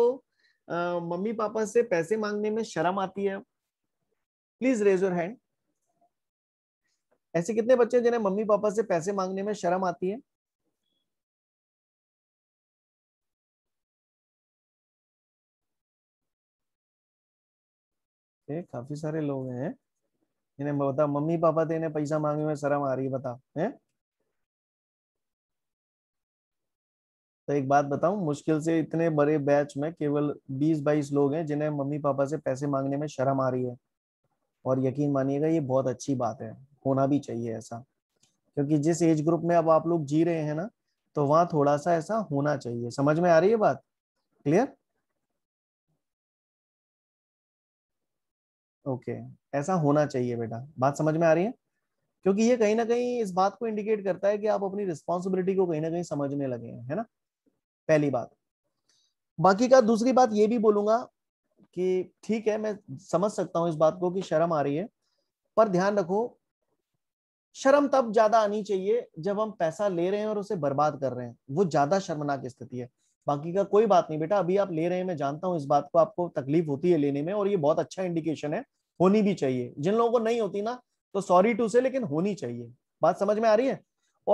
आ, मम्मी पापा से पैसे मांगने में शर्म आती है प्लीज रेज योर हैंड ऐसे कितने बच्चे जिन्हें मम्मी पापा से पैसे मांगने में शर्म आती है काफी सारे लोग हैं इन्हें बता मम्मी पापा थे तो इन्हें पैसा मांगे हुए शर्म आ रही है बता है तो एक बात बताऊं मुश्किल से इतने बड़े बैच में केवल 20-22 लोग हैं जिन्हें मम्मी पापा से पैसे मांगने में शर्म आ रही है और यकीन मानिएगा ये बहुत अच्छी बात है होना भी चाहिए ऐसा क्योंकि जिस एज ग्रुप में अब आप लोग जी रहे हैं ना तो वहां थोड़ा सा ऐसा होना चाहिए समझ में आ रही है बात क्लियर ओके okay. ऐसा होना चाहिए बेटा बात समझ में आ रही है क्योंकि ये कहीं ना कहीं इस बात को इंडिकेट करता है कि आप अपनी रिस्पॉन्सिबिलिटी को कहीं ना कहीं समझने लगे हैं है ना पहली बात बाकी का दूसरी बात ये भी बोलूंगा कि ठीक है मैं समझ सकता हूं इस बात को कि शर्म आ रही है पर ध्यान रखो शर्म तब ज्यादा आनी चाहिए जब हम पैसा ले रहे हैं और उसे बर्बाद कर रहे हैं वो ज्यादा शर्मनाक स्थिति है बाकी का कोई बात नहीं बेटा अभी आप ले रहे हैं मैं जानता हूं इस बात को आपको तकलीफ होती है लेने में और ये बहुत अच्छा इंडिकेशन है होनी भी चाहिए जिन लोगों को नहीं होती ना तो सॉरी टू से लेकिन होनी चाहिए बात समझ में आ रही है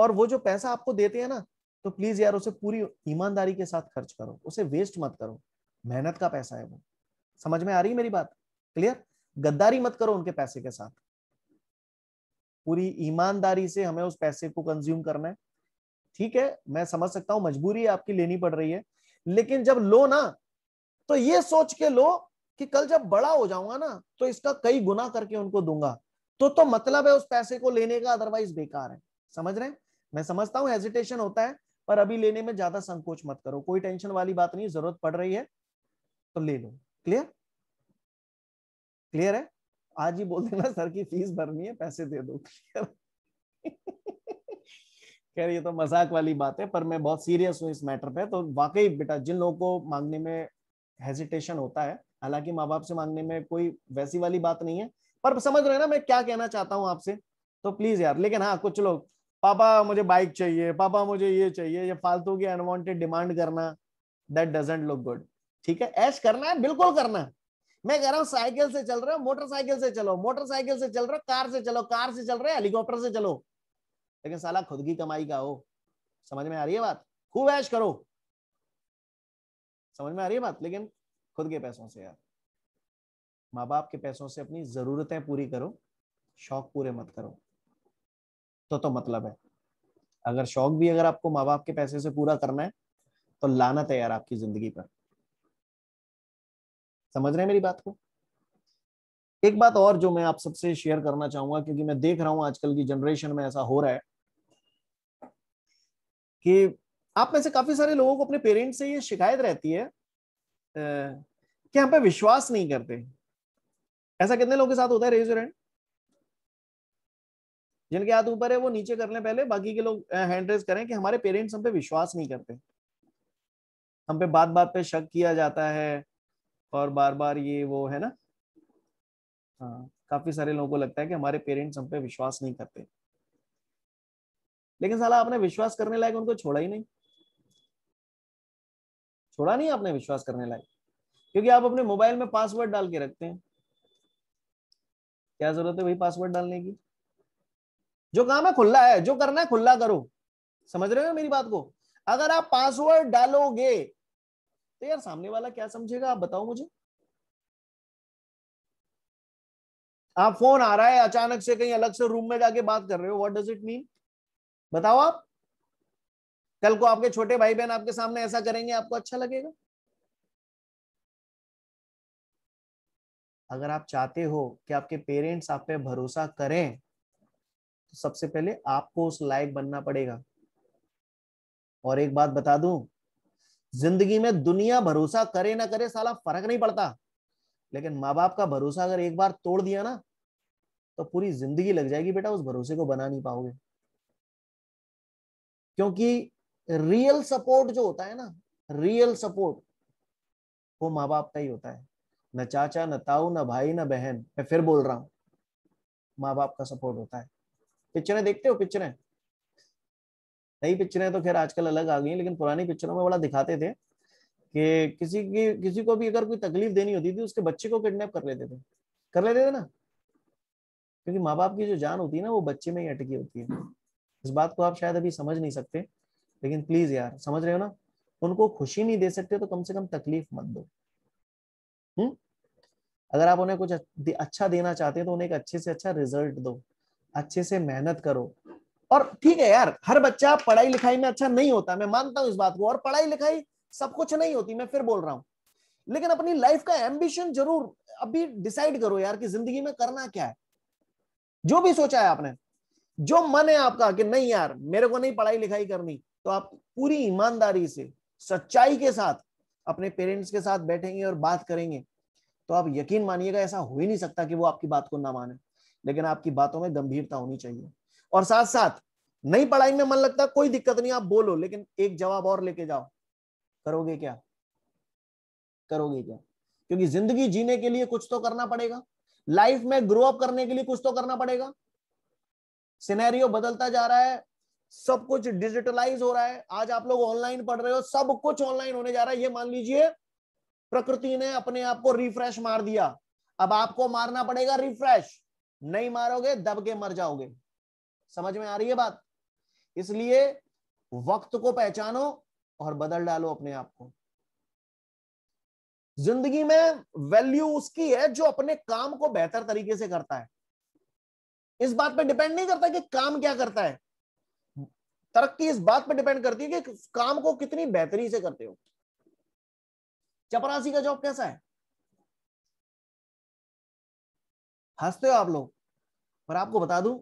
और वो जो पैसा आपको देते हैं ना तो प्लीज यार उसे पूरी ईमानदारी के साथ खर्च करो उसे वेस्ट मत करो मेहनत का पैसा है वो समझ में आ रही है मेरी बात क्लियर गद्दारी मत करो उनके पैसे के साथ पूरी ईमानदारी से हमें उस पैसे को कंज्यूम करना है ठीक है मैं समझ सकता हूं मजबूरी आपकी लेनी पड़ रही है लेकिन जब लो ना तो ये सोच के लो कि कल जब बड़ा हो जाऊंगा ना तो इसका कई गुना करके उनको दूंगा तो तो मतलब है उस पैसे को लेने का अदरवाइज बेकार है समझ रहे हैं मैं समझता हूँ हेजिटेशन होता है पर अभी लेने में ज्यादा संकोच मत करो कोई टेंशन वाली बात नहीं जरूरत पड़ रही है तो ले लो क्लियर क्लियर है आज ही बोल देना सर की फीस भरनी है पैसे दे दो खैर ये तो मजाक वाली बात है पर मैं बहुत सीरियस हूँ इस मैटर पे तो वाकई बेटा जिन लोगों को मांगने में हेजिटेशन होता है हालांकि माँ बाप से मांगने में कोई वैसी वाली बात नहीं है पर समझ रहे ना मैं क्या कहना चाहता हूँ आपसे तो प्लीज यार लेकिन हाँ कुछ लोग पापा मुझे बाइक चाहिए पापा मुझे ये चाहिए ये फालतू की अनवांटेड डिमांड करना दैट डजेंट लुक गुड ठीक है ऐश करना है बिल्कुल करना मैं कह रहा हूँ साइकिल से चल रहे हो मोटरसाइकिल से चलो मोटरसाइकिल से चल रहे हो कार से चलो कार से चल रहे हेलीकॉप्टर से चलो लेकिन साला खुद की कमाई का हो समझ में आ रही है बात खूब ऐश करो समझ में आ रही है बात लेकिन खुद के पैसों से यार माँ बाप के पैसों से अपनी जरूरतें पूरी करो शौक पूरे मत करो तो तो मतलब है अगर शौक भी अगर आपको माँ बाप के पैसे से पूरा करना है तो लाना तैयार आपकी जिंदगी पर समझ रहे हैं मेरी बात को एक बात और जो मैं आप सबसे शेयर करना चाहूंगा क्योंकि मैं देख रहा हूं आजकल की जनरेशन में ऐसा हो रहा है कि आप में से काफी सारे लोगों को अपने पेरेंट्स से ये शिकायत रहती है क्या हम पे विश्वास नहीं करते ऐसा कितने लोगों के साथ होता है रेज हैंड जिनके हाथ ऊपर है वो नीचे कर ले पहले बाकी के लोग हैंड रेज करें कि हमारे पेरेंट्स हम पे विश्वास नहीं करते हम पे बात बात पे शक किया जाता है और बार बार ये वो है ना हाँ काफी सारे लोगों को लगता है कि हमारे पेरेंट्स हम पे विश्वास नहीं करते लेकिन साला आपने विश्वास करने लायक उनको छोड़ा ही नहीं छोड़ा नहीं आपने विश्वास करने लायक क्योंकि आप अपने मोबाइल में पासवर्ड डाल के रखते हैं क्या जरूरत है वही पासवर्ड डालने की जो काम है खुला है जो करना है खुला करो समझ रहे हो मेरी बात को अगर आप पासवर्ड डालोगे तो यार सामने वाला क्या समझेगा आप बताओ मुझे आप फोन आ रहा है अचानक से कहीं अलग से रूम में जाके बात कर रहे हो व्हाट डज इट मीन बताओ आप कल को आपके छोटे भाई बहन आपके सामने ऐसा करेंगे आपको अच्छा लगेगा अगर आप चाहते हो कि आपके पेरेंट्स आप पे भरोसा करें तो सबसे पहले आपको उस लायक बनना पड़ेगा और एक बात बता दूं जिंदगी में दुनिया भरोसा करे ना करे साला फर्क नहीं पड़ता लेकिन माँ बाप का भरोसा अगर एक बार तोड़ दिया ना तो पूरी जिंदगी लग जाएगी बेटा उस भरोसे को बना नहीं पाओगे क्योंकि रियल सपोर्ट जो होता है ना रियल सपोर्ट वो माँ बाप का ही होता है न चाचा न ताऊ न भाई न बहन मैं फिर बोल रहा हूं माँ बाप का सपोर्ट होता है पिक्चरें देखते हो पिक्चरें नई पिक्चरें तो खैर आजकल अलग आ गई लेकिन पुरानी पिक्चरों में बड़ा दिखाते थे कि किसी की किसी को भी अगर कोई तकलीफ देनी होती थी उसके बच्चे को किडनेप कर लेते थे कर लेते थे ना क्योंकि माँ बाप की जो जान होती है ना वो बच्चे में ही अटकी होती है इस बात को आप शायद अभी समझ नहीं सकते लेकिन प्लीज यार समझ रहे हो ना उनको खुशी नहीं दे सकते तो कम से कम तकलीफ मत दो हम्म अगर आप उन्हें कुछ अच्छा देना चाहते हैं तो उन्हें एक अच्छे से अच्छा रिजल्ट दो अच्छे से मेहनत करो और ठीक है यार हर बच्चा पढ़ाई लिखाई में अच्छा नहीं होता मैं मानता हूं इस बात को और पढ़ाई लिखाई सब कुछ नहीं होती मैं फिर बोल रहा हूँ लेकिन अपनी लाइफ का एम्बिशन जरूर अभी डिसाइड करो यार कि जिंदगी में करना क्या है जो भी सोचा है आपने जो मन है आपका कि नहीं यार मेरे को नहीं पढ़ाई लिखाई करनी तो आप पूरी ईमानदारी से सच्चाई के साथ अपने पेरेंट्स के साथ बैठेंगे और बात करेंगे तो आप यकीन मानिएगा ऐसा हो ही नहीं सकता कि वो आपकी बात को ना माने लेकिन आपकी बातों में गंभीरता होनी चाहिए और साथ साथ नहीं पढ़ाई में मन लगता कोई दिक्कत नहीं आप बोलो लेकिन एक जवाब और लेके जाओ करोगे क्या करोगे क्या क्योंकि जिंदगी जीने के लिए कुछ तो करना पड़ेगा लाइफ में ग्रो अप करने के लिए कुछ तो करना पड़ेगा सिनेरियो बदलता जा रहा है सब कुछ डिजिटलाइज हो रहा है आज आप लोग ऑनलाइन पढ़ रहे हो सब कुछ ऑनलाइन होने जा रहा है ये मान लीजिए प्रकृति ने अपने आप को रिफ्रेश मार दिया अब आपको मारना पड़ेगा रिफ्रेश नहीं मारोगे दब के मर जाओगे समझ में आ रही है बात इसलिए वक्त को पहचानो और बदल डालो अपने आप को जिंदगी में वैल्यू उसकी है जो अपने काम को बेहतर तरीके से करता है इस बात पे डिपेंड नहीं करता कि काम क्या करता है तरक्की इस बात पर डिपेंड करती है कि काम को कितनी बेहतरी से करते हो चपरासी का जॉब कैसा है हंसते हो आप लोग पर आपको बता दूं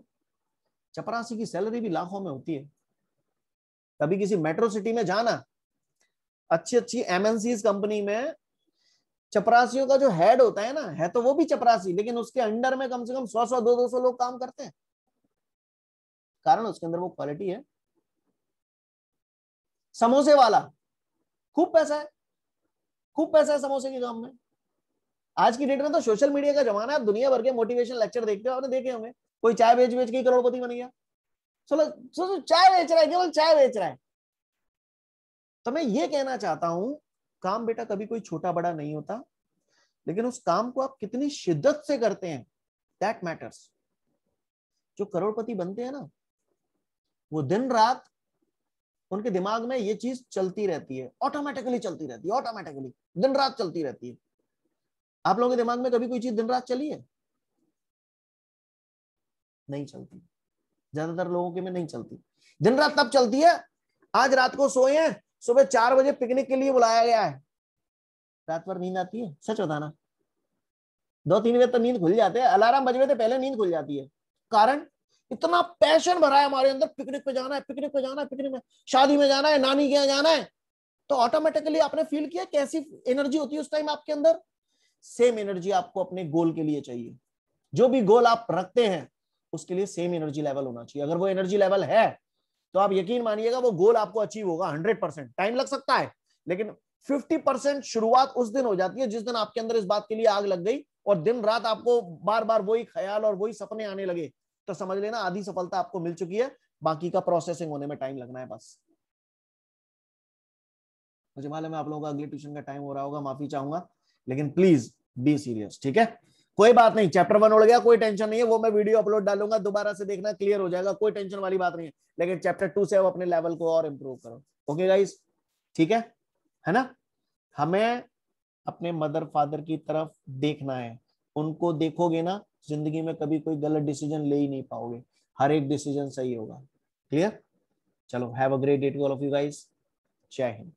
चपरासी की सैलरी भी लाखों में होती है कभी किसी मेट्रो सिटी में जाना अच्छी अच्छी एमएनसी कंपनी में चपरासियों का जो हेड होता है ना है तो वो भी चपरासी लेकिन उसके अंडर में कम से कम सौ सौ दो दो सौ लोग काम करते हैं कारण उसके अंदर वो क्वालिटी है समोसे वाला खूब पैसा है खूब पैसा है समोसे के काम में आज की डेट में तो सोशल मीडिया का जमाना है दुनिया भर के मोटिवेशन लेक्चर देखते हो आपने देखे होंगे कोई चाय बेच बेच के करोड़पति बन गया चलो सो, सो चाय बेच रहा है केवल चाय बेच रहा है तो मैं ये कहना चाहता हूं काम बेटा कभी कोई छोटा बड़ा नहीं होता लेकिन उस काम को आप कितनी शिद्दत से करते हैं दैट मैटर्स जो करोड़पति बनते हैं ना वो दिन रात उनके दिमाग में ये चीज चलती रहती है ऑटोमेटिकली चलती रहती है ऑटोमेटिकली दिन रात चलती रहती है आप लोगों के दिमाग में कभी कोई चीज दिन रात चली है नहीं चलती ज्यादातर लोगों के में नहीं चलती दिन रात तब चलती है आज रात को सोए हैं सुबह चार बजे पिकनिक के लिए बुलाया गया है रात भर नींद आती है सच बताना दो तीन बजे तो नींद खुल जाते हैं अलार्म बजे थे पहले नींद खुल जाती है कारण इतना पैशन भरा है हमारे अंदर पिकनिक पे जाना है पिकनिक पे जाना है पिकनिक में शादी में जाना है नानी के यहाँ जाना है तो ऑटोमेटिकली आपने फील किया कैसी एनर्जी होती है उस टाइम आपके अंदर सेम एनर्जी आपको अपने गोल के लिए चाहिए जो भी गोल आप रखते हैं उसके लिए सेम एनर्जी लेवल होना चाहिए अगर वो एनर्जी लेवल है तो आप यकीन मानिएगा वो गोल आपको अचीव होगा हंड्रेड टाइम लग सकता है लेकिन फिफ्टी शुरुआत उस दिन हो जाती है जिस दिन आपके अंदर इस बात के लिए आग लग गई और दिन रात आपको बार बार वही ख्याल और वही सपने आने लगे तो समझ लेना आधी सफलता आपको मिल चुकी है बाकी का प्रोसेसिंग होने में टाइम लगना है बस मुझे मालूम है आप लोगों का अगले ट्यूशन का टाइम हो रहा होगा माफी चाहूंगा लेकिन प्लीज बी सीरियस ठीक है कोई बात नहीं चैप्टर वन उड़ गया कोई टेंशन नहीं है वो मैं वीडियो अपलोड डालूंगा दोबारा से देखना क्लियर हो जाएगा कोई टेंशन वाली बात नहीं है लेकिन चैप्टर टू से अपने लेवल को और इम्प्रूव करो ओके गाइस ठीक है है ना हमें अपने मदर फादर की तरफ देखना है उनको देखोगे ना जिंदगी में कभी कोई गलत डिसीजन ले ही नहीं पाओगे हर एक डिसीजन सही होगा क्लियर चलो have a great date all of you guys जय हिंद